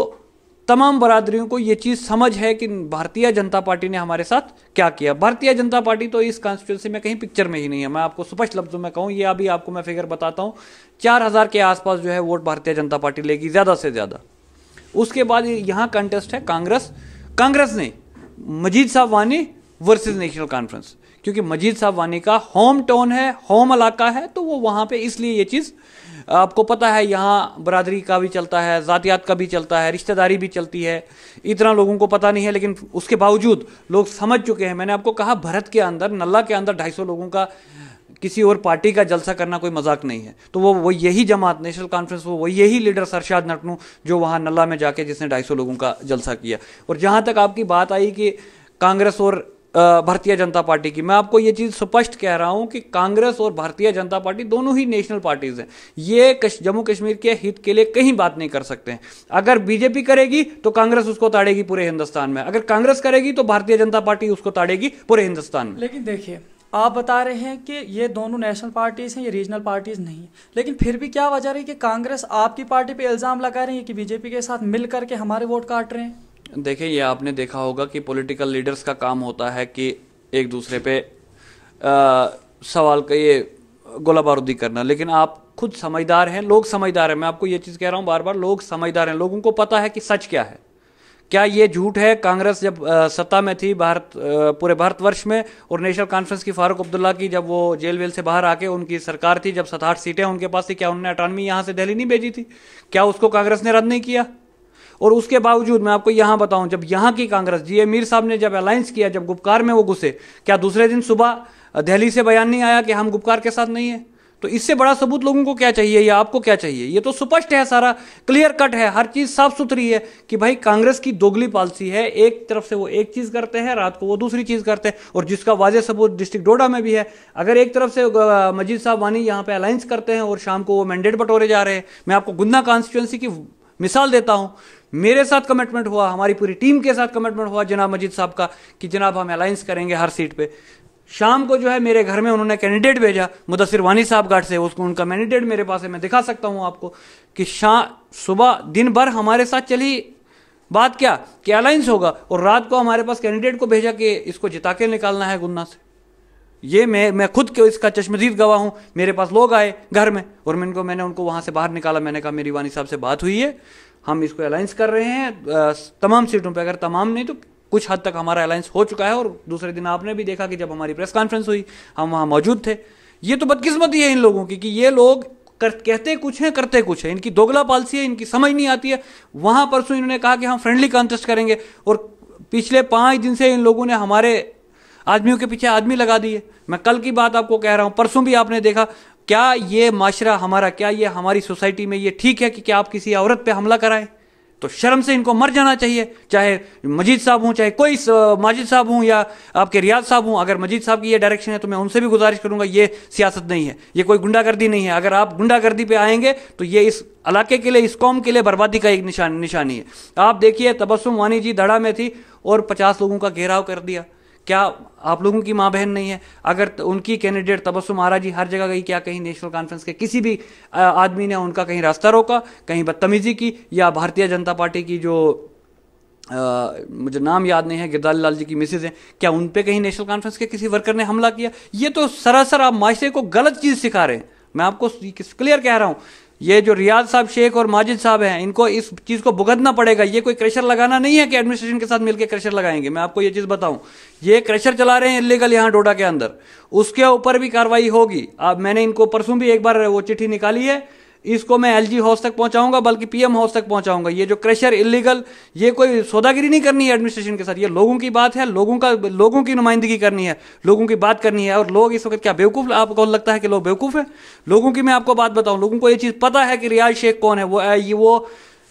तमाम बरादरियों को ये चीज़ समझ है कि भारतीय जनता पार्टी ने हमारे साथ क्या किया भारतीय जनता पार्टी तो इस कॉन्स्टिट्यूंसी में कहीं पिक्चर में ही नहीं है मैं आपको स्पष्ट लफ्जों में कहूँ ये अभी आपको मैं फिगर बताता हूँ चार हज़ार के आसपास जो है वोट भारतीय जनता पार्टी लेगी ज़्यादा से ज़्यादा उसके बाद यहाँ कंटेस्ट है कांग्रेस कांग्रेस ने मजीद साहब वानी वर्सेज नेशनल कॉन्फ्रेंस क्योंकि मजीद साहब वानी का होम टाउन है होम इलाका है तो वो वहाँ पर इसलिए ये चीज़ आपको पता है यहाँ बरदरी का भी चलता है ज़ातियात का भी चलता है रिश्तेदारी भी चलती है इतना लोगों को पता नहीं है लेकिन उसके बावजूद लोग समझ चुके हैं मैंने आपको कहा भरत के अंदर नल्ला के अंदर ढाई लोगों का किसी और पार्टी का जलसा करना कोई मजाक नहीं है तो वो वो यही जमात नेशनल कॉन्फ्रेंस वो वो यही लीडर सरशाद नटनू जो वहाँ नल्ला में जाके जिसने ढाई सौ लोगों का जलसा किया और जहाँ तक आपकी बात आई कि कांग्रेस और भारतीय जनता पार्टी की मैं आपको ये चीज़ स्पष्ट कह रहा हूं कि कांग्रेस और भारतीय जनता पार्टी दोनों ही नेशनल पार्टीज़ हैं ये जम्मू कश्मीर के हित के लिए कहीं बात नहीं कर सकते हैं अगर बीजेपी करेगी तो कांग्रेस उसको ताड़ेगी पूरे हिंदुस्तान में अगर कांग्रेस करेगी तो भारतीय जनता पार्टी उसको ताड़ेगी पूरे हिंदुस्तान में लेकिन देखिए आप बता रहे हैं कि ये दोनों नेशनल पार्टीज हैं ये रीजनल पार्टीज नहीं लेकिन फिर भी क्या वजह रही कि कांग्रेस आपकी पार्टी पे इल्ज़ाम लगा रही है कि बीजेपी के साथ मिल करके हमारे वोट काट रहे हैं देखिए ये आपने देखा होगा कि पॉलिटिकल लीडर्स का काम होता है कि एक दूसरे पे आ, सवाल का ये गोला बारूदी करना लेकिन आप खुद समझदार हैं लोग समझदार हैं मैं आपको ये चीज़ कह रहा हूँ बार बार लोग समझदार हैं लोगों को पता है कि सच क्या है क्या ये झूठ है कांग्रेस जब आ, सत्ता में थी भारत आ, पूरे भारतवर्ष में और नेशनल कॉन्फ्रेंस की फारूक अब्दुल्ला की जब वो जेल वेल से बाहर आके उनकी सरकार थी जब सत आठ सीटें उनके पास थी क्या उन्होंने अटानवी यहाँ से दिल्ली नहीं भेजी थी क्या उसको कांग्रेस ने रद्द नहीं किया और उसके बावजूद मैं आपको यहां बताऊं जब यहाँ की कांग्रेस जी मीर साहब ने जब अलायंस किया जब गुप्कार में वो घुसे क्या दूसरे दिन सुबह दिल्ली से बयान नहीं आया कि हम गुप्कार के साथ नहीं है तो इससे बड़ा सबूत लोगों को क्या चाहिए या आपको क्या चाहिए ये तो स्पष्ट है सारा क्लियर कट है हर चीज साफ सुथरी है कि भाई कांग्रेस की दोगली पॉलिसी है एक तरफ से वो एक चीज करते हैं रात को वो दूसरी चीज करते हैं और जिसका वाजह सबूत डिस्ट्रिक्ट डोडा में भी है अगर एक तरफ से मजीद साहब वानी यहाँ पे अलायंस करते हैं और शाम को वो मैंडेट बटोरे जा रहे हैं मैं आपको गुन्ना कॉन्स्टिट्युएंसी की मिसाल देता हूं मेरे साथ कमिटमेंट हुआ हमारी पूरी टीम के साथ कमिटमेंट हुआ जनाब मजिद साहब का कि जनाब हम अलायंस करेंगे हर सीट पे शाम को जो है मेरे घर में उन्होंने कैंडिडेट भेजा मुदसर वानी साहब घाट से उसको उनका कैंडिडेट मेरे पास है मैं दिखा सकता हूं आपको कि शाम सुबह दिन भर हमारे साथ चली बात क्या कि अलायंस होगा और रात को हमारे पास कैंडिडेट को भेजा कि इसको जिता के निकालना है गुन्ना से ये मैं मैं खुद के इसका चश्मदीद गवाह हूँ मेरे पास लोग आए घर में और मैं इनको मैंने उनको वहाँ से बाहर निकाला मैंने कहा मेरी वानी साहब से बात हुई है हम इसको अलायंस कर रहे हैं तमाम सीटों पर अगर तमाम नहीं तो कुछ हद तक हमारा अलायंस हो चुका है और दूसरे दिन आपने भी देखा कि जब हमारी प्रेस कॉन्फ्रेंस हुई हम वहाँ मौजूद थे ये तो बदकिस्मती है इन लोगों की कि ये लोग कर, कहते कुछ हैं करते कुछ हैं इनकी दोगला पॉलिसी है इनकी समझ नहीं आती है वहाँ परसों इन्होंने कहा कि हम फ्रेंडली कॉन्टेस्ट करेंगे और पिछले पाँच दिन से इन लोगों ने हमारे आदमियों के पीछे आदमी लगा दिए मैं कल की बात आपको कह रहा हूं परसों भी आपने देखा क्या ये माशरा हमारा क्या ये हमारी सोसाइटी में ये ठीक है कि क्या आप किसी औरत पे हमला कराएं तो शर्म से इनको मर जाना चाहिए चाहे मजीद साहब हूँ चाहे कोई माजिद साहब हूँ या आपके रियाज साहब हूँ अगर मजीद साहब की ये डायरेक्शन है तो मैं उनसे भी गुजारिश करूंगा ये सियासत नहीं है ये कोई गुंडागर्दी नहीं है अगर आप गुंडागर्दी पे आएंगे तो ये इस इलाके के लिए इस कौम के लिए बर्बादी का एक निशान निशानी है आप देखिए तबस्सुम वानी जी धड़ा में थी और पचास लोगों का घेराव कर दिया क्या आप लोगों की माँ बहन नहीं है अगर उनकी कैंडिडेट तबस्सुम महाराज जी हर जगह गई क्या कहीं नेशनल कॉन्फ्रेंस के किसी भी आदमी ने उनका कहीं रास्ता रोका कहीं बदतमीजी की या भारतीय जनता पार्टी की जो आ, मुझे नाम याद नहीं है गिरदारी लाल जी की मिसेज हैं क्या उन पर कहीं नेशनल कॉन्फ्रेंस के किसी वर्कर ने हमला किया ये तो सरासर आप माशरे को गलत चीज़ सिखा रहे हैं मैं आपको क्लियर कह रहा हूँ ये जो रियाज साहब शेख और माजिद साहब हैं इनको इस चीज़ को भुगतना पड़ेगा ये कोई क्रेशर लगाना नहीं है कि एडमिनिस्ट्रेशन के साथ मिलकर क्रेशर लगाएंगे मैं आपको ये चीज़ बताऊं ये क्रेशर चला रहे हैं इलीगल यहाँ डोडा के अंदर उसके ऊपर भी कार्रवाई होगी अब मैंने इनको परसों भी एक बार वो चिट्ठी निकाली है इसको मैं एल जी हाउस तक पहुंचाऊंगा बल्कि पीएम हाउस तक पहुंचाऊंगा ये जो क्रेशर इलीगल ये कोई सौदागिरी नहीं करनी है एडमिनिस्ट्रेशन के साथ ये लोगों की बात है लोगों का लोगों की नुमाइंदगी करनी है लोगों की बात करनी है और लोग इस वक्त क्या बेवकूफ़ आपको लगता है कि लोग बेवकूफ़ हैं लोगों की मैं आपको बात बताऊँ लोगों को ये चीज़ पता है कि रियाज शेख कौन है वो ये वो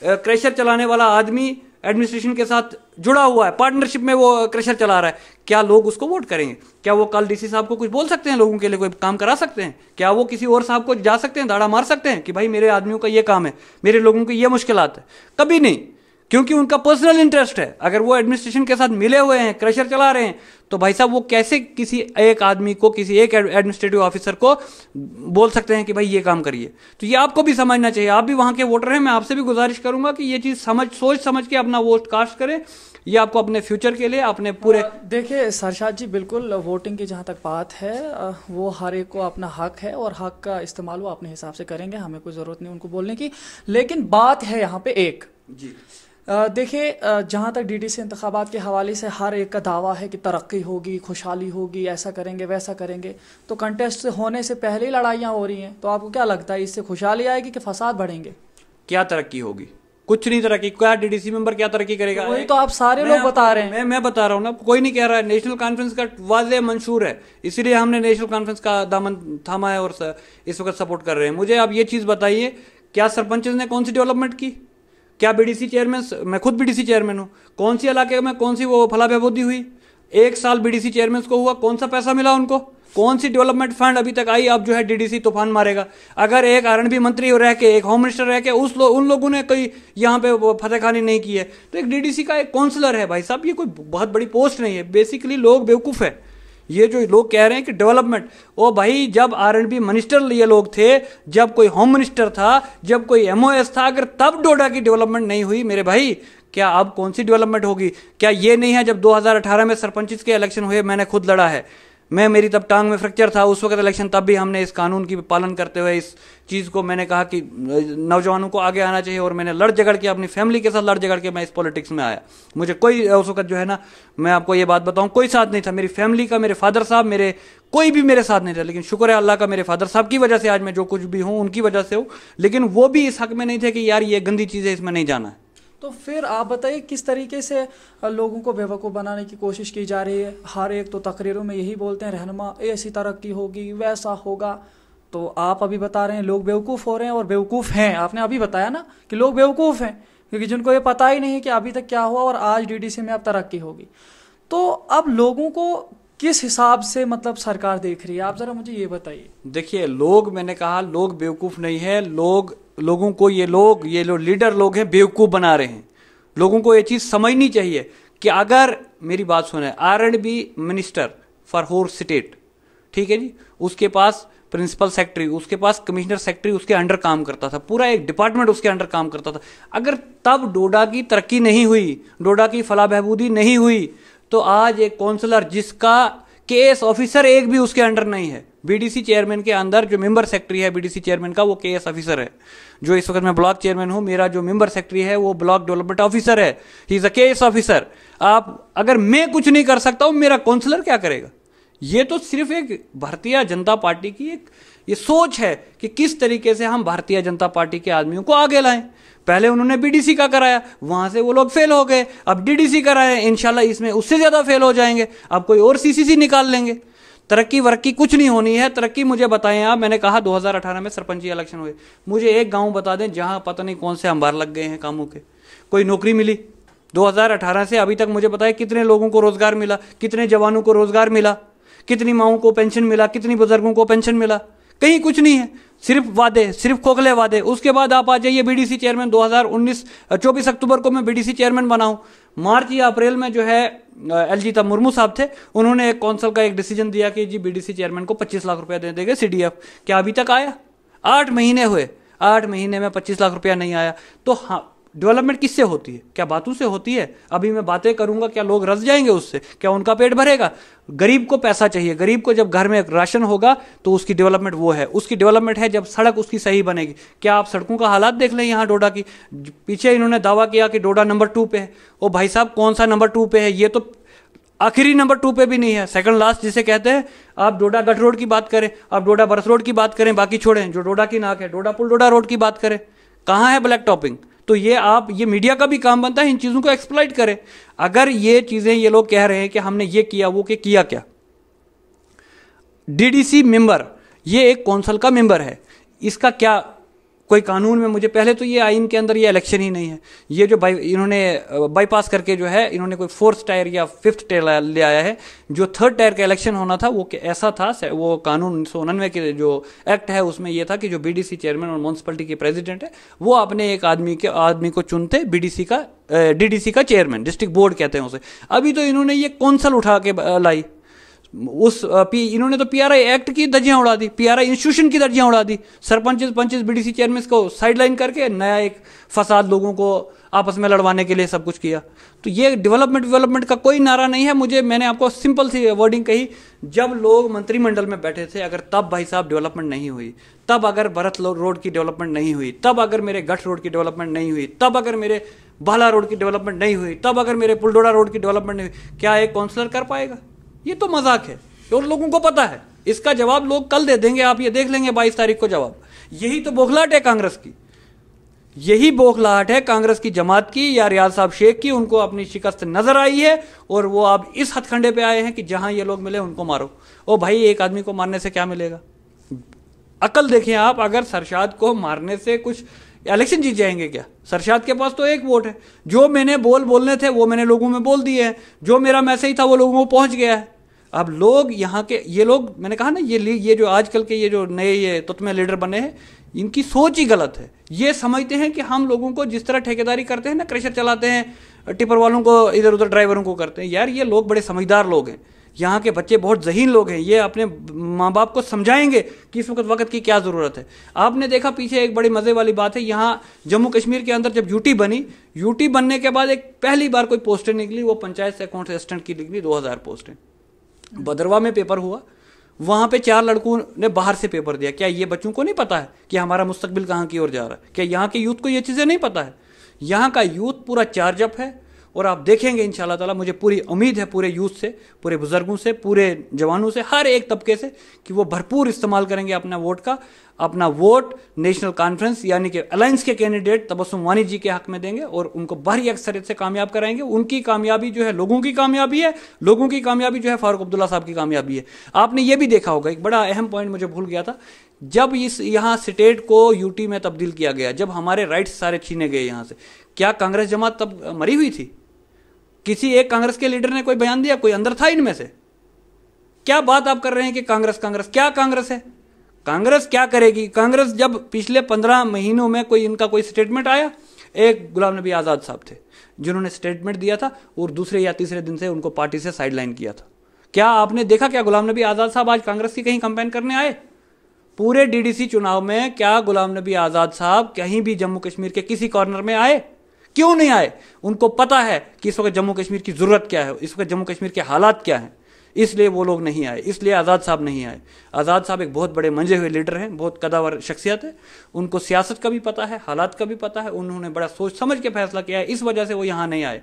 क्रेशर चलाने वाला आदमी एडमिनिस्ट्रेशन के साथ जुड़ा हुआ है पार्टनरशिप में वो क्रेशर चला रहा है क्या लोग उसको वोट करेंगे क्या वो कल डीसी साहब को कुछ बोल सकते हैं लोगों के लिए कोई काम करा सकते हैं क्या वो किसी और साहब को जा सकते हैं दाड़ा मार सकते हैं कि भाई मेरे आदमियों का ये काम है मेरे लोगों की ये मुश्किल है कभी नहीं क्योंकि उनका पर्सनल इंटरेस्ट है अगर वो एडमिनिस्ट्रेशन के साथ मिले हुए हैं क्रेशर चला रहे हैं तो भाई साहब वो कैसे किसी एक आदमी को किसी एक एडमिनिस्ट्रेटिव ऑफिसर को बोल सकते हैं कि भाई ये काम करिए तो ये आपको भी समझना चाहिए आप भी वहां के वोटर हैं मैं आपसे भी गुजारिश करूंगा कि ये चीज समझ सोच समझ के अपना वोट कास्ट करें ये आपको अपने फ्यूचर के लिए अपने पूरे देखिए सरशाद जी बिल्कुल वोटिंग की जहाँ तक बात है वो हर एक को अपना हक है और हक का इस्तेमाल वो अपने हिसाब से करेंगे हमें कोई ज़रूरत नहीं उनको बोलने की लेकिन बात है यहाँ पे एक जी देखिए जहाँ तक डी डी सी इंतबात के हवाले से हर एक का दावा है कि तरक्की होगी खुशहाली होगी ऐसा करेंगे वैसा करेंगे तो कंटेस्ट होने से पहले ही लड़ाइयाँ हो रही हैं तो आपको क्या लगता है इससे खुशहाली आएगी कि फसाद बढ़ेंगे क्या तरक्की होगी कुछ नहीं तरक्की क्या डी डी सी मेम्बर क्या तरक्की करेगा तो वही तो आप सारे लोग बता रहे हैं मैं मैं बता रहा हूँ ना कोई नहीं कह रहा है नेशनल कॉन्फ्रेंस का वाज मंशूर है इसीलिए हमने नेशनल कॉन्फ्रेंस का दामन थामा है और इस वक्त सपोर्ट कर रहे हैं मुझे आप ये चीज़ बताइए क्या सरपंच ने कौन सी डेवलपमेंट की क्या बीडीसी चेयरमैन मैं खुद बीडीसी चेयरमैन हूँ कौन सी इलाके में कौन सी वो फला बहबूदी हुई एक साल बीडीसी चेयरमैन को हुआ कौन सा पैसा मिला उनको कौन सी डेवलपमेंट फंड अभी तक आई अब जो है डीडीसी तूफान मारेगा अगर एक आरएनबी मंत्री रह के एक होम मिनिस्टर रह के उस लो, उन लोगों ने कोई यहाँ पे फतेहखानी नहीं की है तो एक डीडीसी का एक काउंसलर है भाई साहब ये कोई बहुत बड़ी पोस्ट नहीं है बेसिकली लोग बेवकूफ़ है ये जो लोग कह रहे हैं कि डेवलपमेंट ओ भाई जब आर एंड बी मिनिस्टर ये लोग थे जब कोई होम मिनिस्टर था जब कोई एमओएस था अगर तब डोडा की डेवलपमेंट नहीं हुई मेरे भाई क्या अब कौन सी डेवलपमेंट होगी क्या ये नहीं है जब 2018 में सरपंच के इलेक्शन हुए मैंने खुद लड़ा है मैं मेरी तब टांग में फ्रैक्चर था उस वक्त इलेक्शन तब भी हमने इस कानून की पालन करते हुए इस चीज़ को मैंने कहा कि नौजवानों को आगे आना चाहिए और मैंने लड़ झगड़ के अपनी फैमिली के साथ लड़ झगड़ के मैं इस पॉलिटिक्स में आया मुझे कोई उस वक्त जो है ना मैं आपको ये बात बताऊँ कोई साथ नहीं था मेरी फैमिली का मेरे फादर साहब मेरे कोई भी मेरे साथ नहीं था लेकिन शुक्र है अल्लाह का मेरे फादर साहब की वजह से आज मैं जो कुछ भी हूँ उनकी वजह से हूँ लेकिन वो भी इस हक में नहीं थे कि यार ये गंदी चीज़ है इसमें नहीं जाना है तो फिर आप बताइए किस तरीके से लोगों को बेवकूफ़ बनाने की कोशिश की जा रही है हर एक तो तकरीरों में यही बोलते हैं रहनमा ऐसी तरक्की होगी वैसा होगा तो आप अभी बता रहे हैं लोग बेवकूफ़ हो रहे हैं और बेवकूफ़ हैं आपने अभी बताया ना कि लोग बेवकूफ़ हैं क्योंकि जिनको ये पता ही नहीं है कि अभी तक क्या हुआ और आज डीडीसी में अब तरक्की होगी तो अब लोगों को किस हिसाब से मतलब सरकार देख रही है आप ज़रा मुझे ये बताइए देखिए लोग मैंने कहा लोग बेवकूफ़ नहीं है लोग लोगों को ये लोग ये लोग लीडर लोग हैं बेवकूफ़ बना रहे हैं लोगों को ये चीज़ समझनी चाहिए कि अगर मेरी बात सुने R and B minister for whole state ठीक है जी उसके पास प्रिंसिपल सेक्रेटरी उसके पास कमिश्नर सेक्रेटरी उसके अंडर काम करता था पूरा एक डिपार्टमेंट उसके अंडर काम करता था अगर तब डोडा की तरक्की नहीं हुई डोडा की फला बहबूदी नहीं हुई तो आज एक काउंसलर जिसका केएस ऑफिसर एक भी उसके अंडर नहीं है बीडीसी चेयरमैन के अंदर जो मेंबर सेक्रेटरी है बीडीसी चेयरमैन का वो केएस ऑफिसर है जो इस वक्त मैं ब्लॉक चेयरमैन हूं मेरा जो मेंबर सेक्रेटरी है वो ब्लॉक डेवलपमेंट ऑफिसर है he is a KS officer आप अगर मैं कुछ नहीं कर सकता हूं मेरा काउंसलर क्या करेगा ये तो सिर्फ एक भारतीय जनता पार्टी की एक ये सोच है कि किस तरीके से हम भारतीय जनता पार्टी के आदमियों को आगे लाएं पहले उन्होंने बी का कराया वहां से वो लोग फेल हो गए अब डी कराए इनशाला इसमें उससे ज्यादा फेल हो जाएंगे अब कोई और सी निकाल लेंगे तरक्की वरक्की कुछ नहीं होनी है तरक्की मुझे बताएं आप मैंने कहा 2018 में सरपंची इलेक्शन हुए मुझे एक गांव बता दें जहां पता नहीं कौन से अंबार लग गए हैं कामों के कोई नौकरी मिली 2018 से अभी तक मुझे बताया कितने लोगों को रोजगार मिला कितने जवानों को रोजगार मिला कितनी माओं को पेंशन मिला कितनी बुजुर्गों को पेंशन मिला कहीं कुछ नहीं है सिर्फ वादे सिर्फ खोखले वादे उसके बाद आप आ जाइए बीडीसी चेयरमैन 2019 24 अक्टूबर को मैं बीडीसी चेयरमैन बनाऊं मार्च या अप्रैल में जो है एल जी मुर्मू साहब थे उन्होंने एक काउंसिल का एक डिसीजन दिया कि जी बीडीसी चेयरमैन को 25 लाख रुपया दे देंगे सीडीएफ क्या अभी तक आया आठ महीने हुए आठ महीने में पच्चीस लाख रुपया नहीं आया तो हाँ डेवलपमेंट किससे होती है क्या बातों से होती है अभी मैं बातें करूंगा क्या लोग रस जाएंगे उससे क्या उनका पेट भरेगा गरीब को पैसा चाहिए गरीब को जब घर में राशन होगा तो उसकी डेवलपमेंट वो है उसकी डेवलपमेंट है जब सड़क उसकी सही बनेगी क्या आप सड़कों का हालात देख लें यहाँ डोडा की पीछे इन्होंने दावा किया कि डोडा नंबर टू पे है ओ भाई साहब कौन सा नंबर टू पे है ये तो आखिरी नंबर टू पे भी नहीं है सेकंड लास्ट जिसे कहते हैं आप डोडा गठ रोड की बात करें आप डोडा बरस रोड की बात करें बाकी छोड़ें जो डोडा की नाक है डोडा पुल डोडा रोड की बात करें कहाँ है ब्लैक टॉपिंग तो ये आप ये मीडिया का भी काम बनता है इन चीज़ों को एक्सप्लाइट करें अगर ये चीज़ें ये लोग कह रहे हैं कि हमने ये किया वो कि किया क्या डीडीसी मेंबर ये एक कौंसल का मेंबर है इसका क्या कोई कानून में मुझे पहले तो ये आइन के अंदर ये इलेक्शन ही नहीं है ये जो बाई इन्होंने बाईपास करके जो है इन्होंने कोई फोर्थ टायर या फिफ्थ टायर ले आया है जो थर्ड टायर का इलेक्शन होना था वो ऐसा था वो कानून उन्नीस सौ उनानवे के जो एक्ट है उसमें यह था कि जो बीडीसी चेयरमैन और म्यूनसिपलिटी के प्रेजिडेंट है वो अपने एक आदमी के आदमी को चुनते बी का डी का चेयरमैन डिस्ट्रिक्ट बोर्ड कहते हैं उसे अभी तो इन्होंने ये कौंसल उठा के लाई उस पी इन्होंने तो पीआरआई एक्ट की दर्जियां उड़ा दी पीआरआई इंस्टीट्यूशन की दर्जियां उड़ा दी बी पंचेस बीडीसी चेयरमैन को साइडलाइन करके नया एक फसाद लोगों को आपस में लड़वाने के लिए सब कुछ किया तो ये डेवलपमेंट डेवलपमेंट का कोई नारा नहीं है मुझे मैंने आपको सिंपल सी वर्डिंग कही जब लोग मंत्रिमंडल में बैठे थे अगर तब भाई साहब डेवलपमेंट नहीं हुई तब अगर भरत रोड की डेवलपमेंट नहीं हुई तब अगर मेरे गठ रोड की डेवलपमेंट नहीं हुई तब अगर मेरे बाला रोड की डेवलपमेंट नहीं हुई तब अगर मेरे पुलडोड़ा रोड की डेवलपमेंट नहीं हुई क्या एक काउंसलर कर पाएगा ये तो मजाक है और लोगों को पता है इसका जवाब लोग कल दे देंगे आप ये देख लेंगे बाईस तारीख को जवाब यही तो बोखलाहट है कांग्रेस की यही बोखलाहट है कांग्रेस की जमात की या रियाज साहब शेख की उनको अपनी शिकस्त नजर आई है और वो आप इस हथखंडे पे आए हैं कि जहां ये लोग मिले उनको मारो ओ भाई एक आदमी को मारने से क्या मिलेगा अकल देखें आप अगर सरशाद को मारने से कुछ इलेक्शन जीत जाएंगे क्या सरशाद के पास तो एक वोट है जो मैंने बोल बोलने थे वो मैंने लोगों में बोल दिए हैं जो मेरा मैसेज था वो लोगों को पहुंच गया है अब लोग यहाँ के ये लोग मैंने कहा ना ये ये जो आजकल के ये जो नए ये तुतमे लीडर बने हैं इनकी सोच ही गलत है ये समझते हैं कि हम लोगों को जिस तरह ठेकेदारी करते हैं ना क्रेशर चलाते हैं टिपर वालों को इधर उधर ड्राइवरों को करते हैं यार ये लोग बड़े समझदार लोग हैं यहाँ के बच्चे बहुत जहीन लोग हैं ये अपने माँ बाप को समझाएंगे कि इस वक्त वक्त की क्या ज़रूरत है आपने देखा पीछे एक बड़ी मज़े वाली बात है यहाँ जम्मू कश्मीर के अंदर जब यूटी बनी यूटी बनने के बाद एक पहली बार कोई पोस्टें निकली वो पंचायत अकाउंट असिस्टेंट की निकली दो हज़ार पोस्टें भद्रवा में पेपर हुआ वहाँ पे चार लड़कों ने बाहर से पेपर दिया क्या ये बच्चों को नहीं पता है कि हमारा मुस्तकबिल कहाँ की ओर जा रहा है क्या यहाँ के यूथ को ये चीज़ें नहीं पता है यहाँ का यूथ पूरा चार्जअप है और आप देखेंगे इन ताला मुझे पूरी उम्मीद है पूरे यूथ से पूरे बुजुर्गों से पूरे जवानों से हर एक तबके से कि वो भरपूर इस्तेमाल करेंगे अपना वोट का अपना वोट नेशनल कॉन्फ्रेंस यानी कि अलायंस के कैंडिडेट तबसुम वानी जी के हक में देंगे और उनको बाहरी अक्सरियत से कामयाब कराएंगे उनकी कामयाबी जो है लोगों की कामयाबी है लोगों की कामयाबी जो है फारूक अब्दुल्ला साहब की कामयाबी है आपने ये भी देखा होगा एक बड़ा अहम पॉइंट मुझे भूल गया था जब इस यहाँ स्टेट को यूटी में तब्दील किया गया जब हमारे राइट्स सारे छीने गए यहाँ से क्या कांग्रेस जमात तब मरी हुई थी किसी एक कांग्रेस के लीडर ने कोई बयान दिया कोई अंदर था इनमें से क्या बात आप कर रहे हैं कि कांग्रेस कांग्रेस क्या कांग्रेस है कांग्रेस क्या करेगी कांग्रेस जब पिछले पंद्रह महीनों में कोई इनका कोई स्टेटमेंट आया एक गुलाम नबी आज़ाद साहब थे जिन्होंने स्टेटमेंट दिया था और दूसरे या तीसरे दिन से उनको पार्टी से साइडलाइन किया था क्या आपने देखा क्या गुलाम नबी आज़ाद साहब आज कांग्रेस की कहीं कंपेन करने आए पूरे डीडीसी चुनाव में क्या गुलाम नबी आज़ाद साहब कहीं भी जम्मू कश्मीर के किसी कॉर्नर में आए क्यों नहीं आए उनको पता है कि इस वक्त जम्मू कश्मीर की ज़रूरत क्या है इस वक्त जम्मू कश्मीर के हालात क्या हैं इसलिए वो लोग नहीं आए इसलिए आज़ाद साहब नहीं आए आज़ाद साहब एक बहुत बड़े मंजे हुए लीडर हैं बहुत कदावर शख्सियत है उनको सियासत का भी पता है हालात का भी पता है उन्होंने बड़ा सोच समझ के फैसला किया है इस वजह से वो यहाँ नहीं आए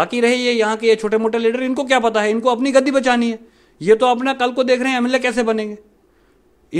बाकी रहे ये यहाँ के ये छोटे मोटे लीडर इनको क्या पता है इनको अपनी गद्दी बचानी है ये तो अपना कल को देख रहे हैं एमएलए कैसे बनेंगे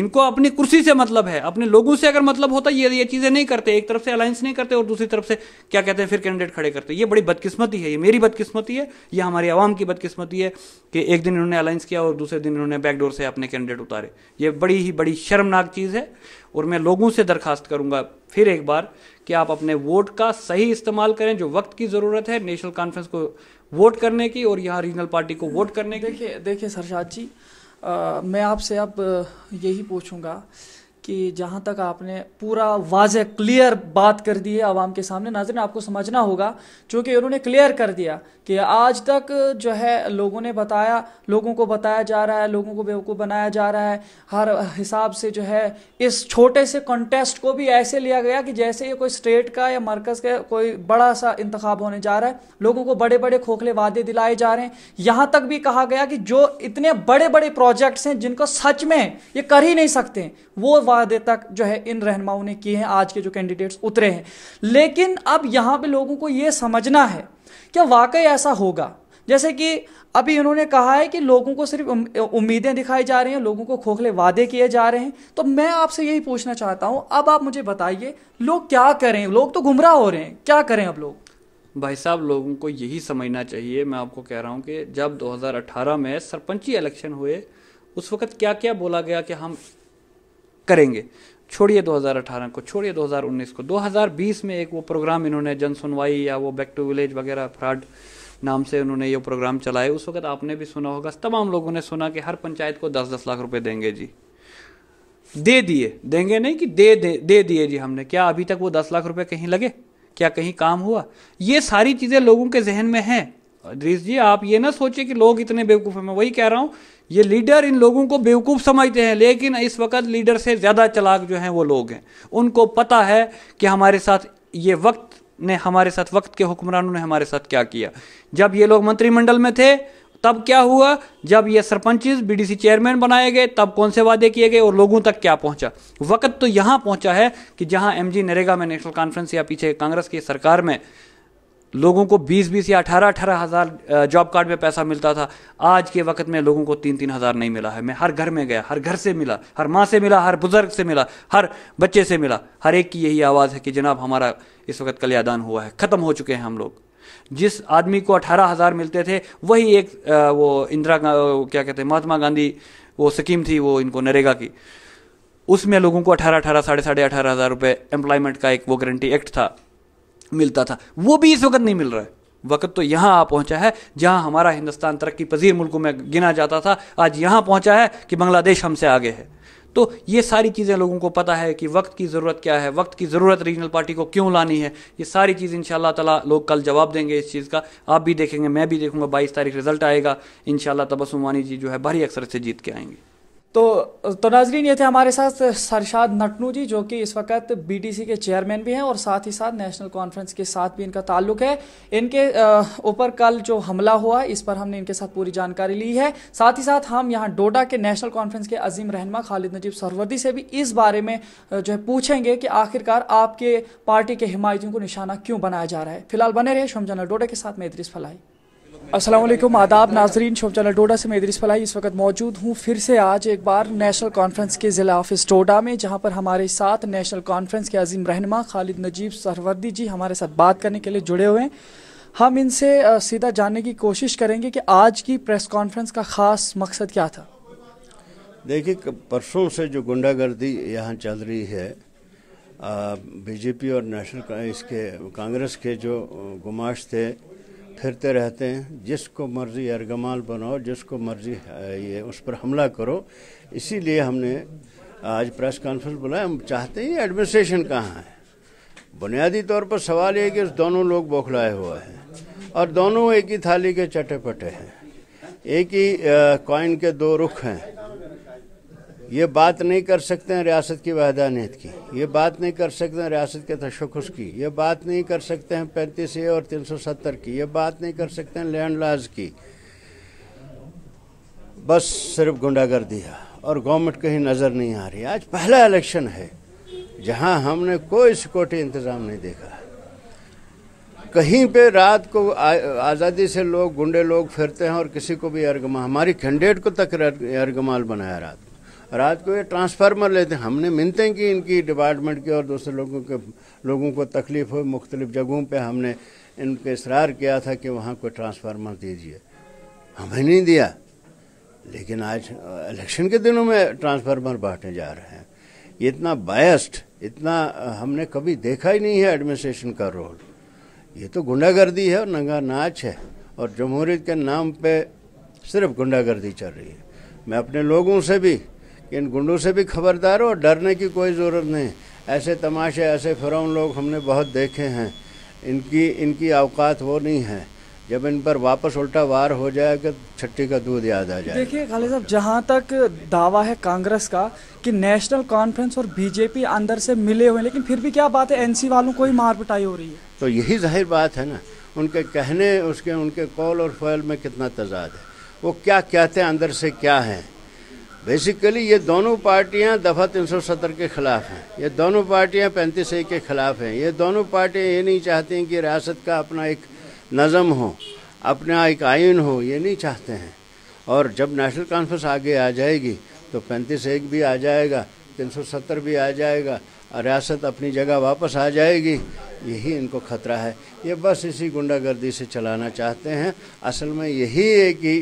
इनको अपनी कुर्सी से मतलब है अपने लोगों से अगर मतलब होता ये ये चीज़ें नहीं करते एक तरफ से अलायंस नहीं करते और दूसरी तरफ से क्या कहते हैं फिर कैंडिडेट खड़े करते ये बड़ी बदकिस्मती है ये मेरी बदकिस्मती है ये हमारी आवाम की बदकिस्मती है कि एक दिन इन्होंने अलायंस किया और दूसरे दिन इन्होंने बैकडोर से अपने कैंडिडेट उतारे ये बड़ी ही बड़ी शर्मनाक चीज़ है और मैं लोगों से दरखास्त करूंगा फिर एक बार कि आप अपने वोट का सही इस्तेमाल करें जो वक्त की ज़रूरत है नेशनल कॉन्फ्रेंस को वोट करने की और यहाँ रीजनल पार्टी को वोट करने की देखिए देखिए सरशाद जी मैं आपसे अब यही पूछूंगा कि जहाँ तक आपने पूरा वाज क्लियर बात कर दी है आवाम के सामने नाजर आपको समझना होगा चूँकि उन्होंने क्लियर कर दिया कि आज तक जो है लोगों ने बताया लोगों को बताया जा रहा है लोगों को बेवकूफ़ बनाया जा रहा है हर हिसाब से जो है इस छोटे से कॉन्टेस्ट को भी ऐसे लिया गया कि जैसे ये कोई स्टेट का या मरकज़ का कोई बड़ा सा इंतखब होने जा रहा है लोगों को बड़े बड़े खोखले वादे दिलाए जा रहे हैं यहाँ तक भी कहा गया कि जो इतने बड़े बड़े प्रोजेक्ट्स हैं जिनको सच में ये कर ही नहीं सकते वो वादे तक जो है इन रहनुमाओं ने किए हैं आज के जो कैंडिडेट्स उतरे हैं लेकिन अब यहाँ पे लोगों को ये समझना है क्या वाकई ऐसा होगा जैसे कि अभी इन्होंने कहा है कि लोगों को सिर्फ उम्मीदें दिखाई जा रही हैं लोगों को खोखले वादे किए जा रहे हैं तो मैं आपसे यही पूछना चाहता हूं अब आप मुझे बताइए लोग क्या करें लोग तो गुमराह हो रहे हैं क्या करें अब लोग भाई साहब लोगों को यही समझना चाहिए मैं आपको कह रहा हूँ कि जब 2018 में सरपंची इलेक्शन हुए उस वक्त क्या क्या बोला गया कि हम करेंगे छोड़िए 2018 को छोड़िए 2019 को 2020 में एक वो प्रोग्राम इन्होंने जन सुनवाई या वो बैक टू विलेज वगैरह फ्रॉड नाम से उन्होंने ये प्रोग्राम चलाए उस वक्त आपने भी सुना होगा तमाम लोगों ने सुना कि हर पंचायत को दस दस लाख रुपए देंगे जी दे दिए देंगे नहीं कि दे दे दे दिए जी हमने क्या अभी तक वो दस लाख रुपए कहीं लगे क्या कहीं काम हुआ ये सारी चीज़ें लोगों के जहन में हैं दृश जी आप ये ना सोचे कि लोग इतने बेवकूफ़ हैं मैं वही कह रहा हूँ ये लीडर इन लोगों को बेवकूफ़ समझते हैं लेकिन इस वक्त लीडर से ज़्यादा चलाक जो हैं वो लोग हैं उनको पता है कि हमारे साथ ये वक्त ने हमारे साथ वक्त के हुक्मरानों ने हमारे साथ क्या किया जब ये लोग मंत्रिमंडल में थे तब क्या हुआ जब ये सरपंचेस बीडीसी चेयरमैन बनाए गए तब कौन से वादे किए गए और लोगों तक क्या पहुंचा वक्त तो यहां पहुंचा है कि जहां एमजी नरेगा में नेशनल कॉन्फ्रेंस या पीछे कांग्रेस की सरकार में लोगों को 20-20 या अठारह अठारह हज़ार जॉब कार्ड में पैसा मिलता था आज के वक्त में लोगों को तीन तीन हज़ार नहीं मिला है मैं हर घर में गया हर घर से मिला हर माँ से मिला हर बुज़ुर्ग से मिला हर बच्चे से मिला हर एक की यही आवाज़ है कि जनाब हमारा इस वक्त कल्यादान हुआ है ख़त्म हो चुके हैं हम लोग जिस आदमी को अठारह हज़ार मिलते थे वही एक वो इंदिरा क्या कहते हैं महात्मा गांधी वो स्कीम थी वो इनको नरेगा की उसमें लोगों को अठारह अठारह साढ़े साढ़े अठारह हज़ार रुपये एम्प्लॉयमेंट का एक वो गारंटी एक्ट था मिलता था वो भी इस वक्त नहीं मिल रहा है वक्त तो यहाँ आ पहुँचा है जहाँ हमारा हिंदुस्तान तरक्की पजीर मुल्कों में गिना जाता था आज यहाँ पहुँचा है कि बांग्लादेश हमसे आगे है तो ये सारी चीज़ें लोगों को पता है कि वक्त की ज़रूरत क्या है वक्त की ज़रूरत रीजनल पार्टी को क्यों लानी है ये सारी चीज़ इन ताला लोग कल जवाब देंगे इस चीज़ का आप भी देखेंगे मैं भी देखूंगा बाईस तारीख रिजल्ट आएगा इन तबसुम वानी जी जो है भारी अक्सर से जीत के आएंगे तो तो नाजरीन ये थे हमारे साथ सरशाद नटनू जी जो कि इस वक्त बीटीसी के चेयरमैन भी हैं और साथ ही साथ नेशनल कॉन्फ्रेंस के साथ भी इनका ताल्लुक है इनके ऊपर कल जो हमला हुआ इस पर हमने इनके साथ पूरी जानकारी ली है साथ ही साथ हम यहाँ डोडा के नेशनल कॉन्फ्रेंस के अजीम रहनमा खालिद नजीब सरवर्दी से भी इस बारे में जो है पूछेंगे कि आखिरकार आपके पार्टी के हिमायतियों को निशाना क्यों बनाया जा रहा है फिलहाल बने रहे शमजाना डोडा के साथ मैं इदरीस फलाई असलम आदाब नाजरीन शोभ चैनल डोडा से मैं इदरिस फलाई इस वक्त मौजूद हूँ फिर से आज एक बार नेशनल कॉन्फ्रेंस के ज़िला ऑफिस डोडा में जहाँ पर हमारे साथ नेशनल कॉन्फ्रेंस के अजीम रहनमा खालिद नजीब सरवर्दी जी हमारे साथ बात करने के लिए जुड़े हुए हैं हम इनसे सीधा जानने की कोशिश करेंगे कि आज की प्रेस कॉन्फ्रेंस का ख़ास मकसद क्या था देखिए परसों से जो गुंडागर्दी यहाँ चल रही है बीजेपी और नेशनल इसके कांग्रेस के जो गुमाश थे फिरते रहते हैं जिसको मर्जी अरगमाल बनाओ जिसको मर्जी ये उस पर हमला करो इसीलिए हमने आज प्रेस कॉन्फ्रेंस बुलाया हम चाहते हैं एडमिनिस्ट्रेशन कहाँ है बुनियादी तौर पर सवाल ये कि दोनों लोग बौखलाए हुए हैं और दोनों एक ही थाली के चटे पटे हैं एक ही कॉइन के दो रुख हैं ये बात नहीं कर सकते हैं रियासत की वहदानियत की ये बात नहीं कर सकते हैं रियासत के तशखस की ये बात नहीं कर सकते हैं पैंतीस ए और तीन सौ सत्तर की ये बात नहीं कर सकते हैं लैंड लाज की बस सिर्फ गुंडागर्दी है और गवर्नमेंट कहीं नज़र नहीं आ रही आज पहला इलेक्शन है जहां हमने कोई सिक्योरिटी इंतज़ाम नहीं देखा कहीं पे रात को आज़ादी से लोग गुंडे लोग फिरते हैं और किसी को भी अरगमा हमारी कैंडिडेट को तक अरगमाल बनाया रात रात को ये ट्रांसफार्मर लेते हैं हमने हैं कि इनकी डिपार्टमेंट की और दूसरे लोगों के लोगों को तकलीफ हो मुख्तलिफ जगहों पर हमने इनके इसरार किया था कि वहाँ कोई ट्रांसफार्मर दीजिए हमें नहीं दिया लेकिन आज इलेक्शन के दिनों में ट्रांसफार्मर बांटे जा रहे हैं ये इतना बायस्ड इतना हमने कभी देखा ही नहीं है एडमिनिस्ट्रेशन का रोल ये तो गुंडागर्दी है और नंगा नाच है और जमहूरीत के नाम पे सिर्फ गुंडागर्दी चल रही है मैं अपने लोगों से भी इन गुंडों से भी खबरदार हो डरने की कोई ज़रूरत नहीं ऐसे तमाशे ऐसे फिरौन लोग हमने बहुत देखे हैं इनकी इनकी अवकात वो नहीं है जब इन पर वापस उल्टा वार हो जाए कि छट्टी का दूध याद आ जाए देखिए खाली साहब जहाँ तक दावा है कांग्रेस का कि नेशनल कॉन्फ्रेंस और बीजेपी अंदर से मिले हुए हैं लेकिन फिर भी क्या बात है एनसी वालों को ही मार पिटाई हो रही है तो यही जाहिर बात है ना उनके कहने उसके उनके कौल और फैल में कितना तजाद है वो क्या कहते हैं अंदर से क्या है बेसिकली ये दोनों पार्टियां दफ़ा 370 के ख़िलाफ़ हैं ये दोनों पार्टियां पैंतीस ए के ख़िलाफ़ हैं ये दोनों पार्टियां ये नहीं चाहती हैं कि रियासत का अपना एक नज़म हो अपना एक आयन हो ये नहीं चाहते हैं और जब नेशनल कॉन्फ्रेंस आगे आ जाएगी तो पैंतीस एक भी आ जाएगा 370 भी आ जाएगा और रियासत अपनी जगह वापस आ जाएगी यही इनको खतरा है ये बस इसी गुंडागर्दी से चलाना चाहते हैं असल में यही एक ही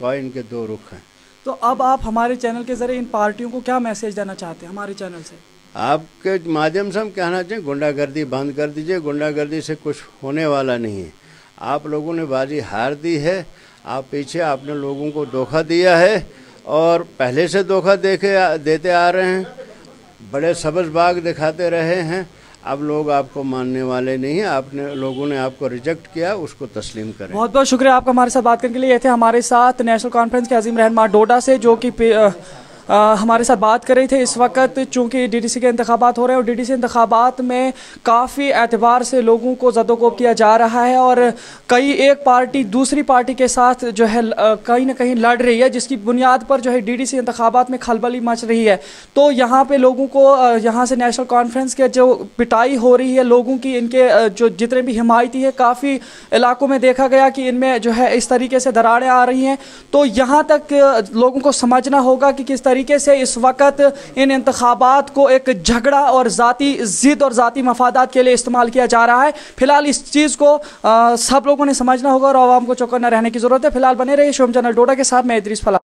कॉइन के दो रुख हैं तो अब आप हमारे चैनल के जरिए इन पार्टियों को क्या मैसेज देना चाहते हैं हमारे चैनल से आपके माध्यम से हम कहना चाहिए गुंडागर्दी बंद कर दीजिए गुंडागर्दी से कुछ होने वाला नहीं है आप लोगों ने बाजी हार दी है आप पीछे आपने लोगों को धोखा दिया है और पहले से धोखा देखे देते आ रहे हैं बड़े सबज बाग दिखाते रहे हैं अब लोग आपको मानने वाले नहीं आपने लोगों ने आपको रिजेक्ट किया उसको तस्लीम करें बहुत बहुत शुक्रिया आपका हमारे साथ बात करने के लिए ये थे हमारे साथ नेशनल कॉन्फ्रेंस के अजीम रहनमा डोडा से जो कि आ, हमारे साथ बात कर रहे थे इस वक्त चूँकि डी डी सी के इंतबात हो रहे हैं और डी डी सी इंतबात में काफ़ी एतबार से लोगों को जदोकोब किया जा रहा है और कई एक पार्टी दूसरी पार्टी के साथ जो है कहीं ना कहीं लड़ रही है जिसकी बुनियाद पर जो है डी डी सी इंतबात में खलबली मच रही है तो यहाँ पर लोगों को यहाँ से नेशनल कॉन्फ्रेंस के जो पिटाई हो रही है लोगों की इनके जो जितने भी हिमायती है काफ़ी इलाकों में देखा गया कि इनमें जो है इस तरीके से दरारें आ रही हैं तो यहाँ तक लोगों को समझना होगा कि किस तरीके से इस वक्त इन इंतबात को एक झगड़ा और ज़ाती ज़िद और ज़ाती मफादात के लिए इस्तेमाल किया जा रहा है फिलहाल इस चीज़ को आ, सब लोगों ने समझना होगा और आवाम को चौकन्ना रहने की ज़रूरत है फिलहाल बने रहिए शोम चैनल डोडा के साथ मैं इदरीस फला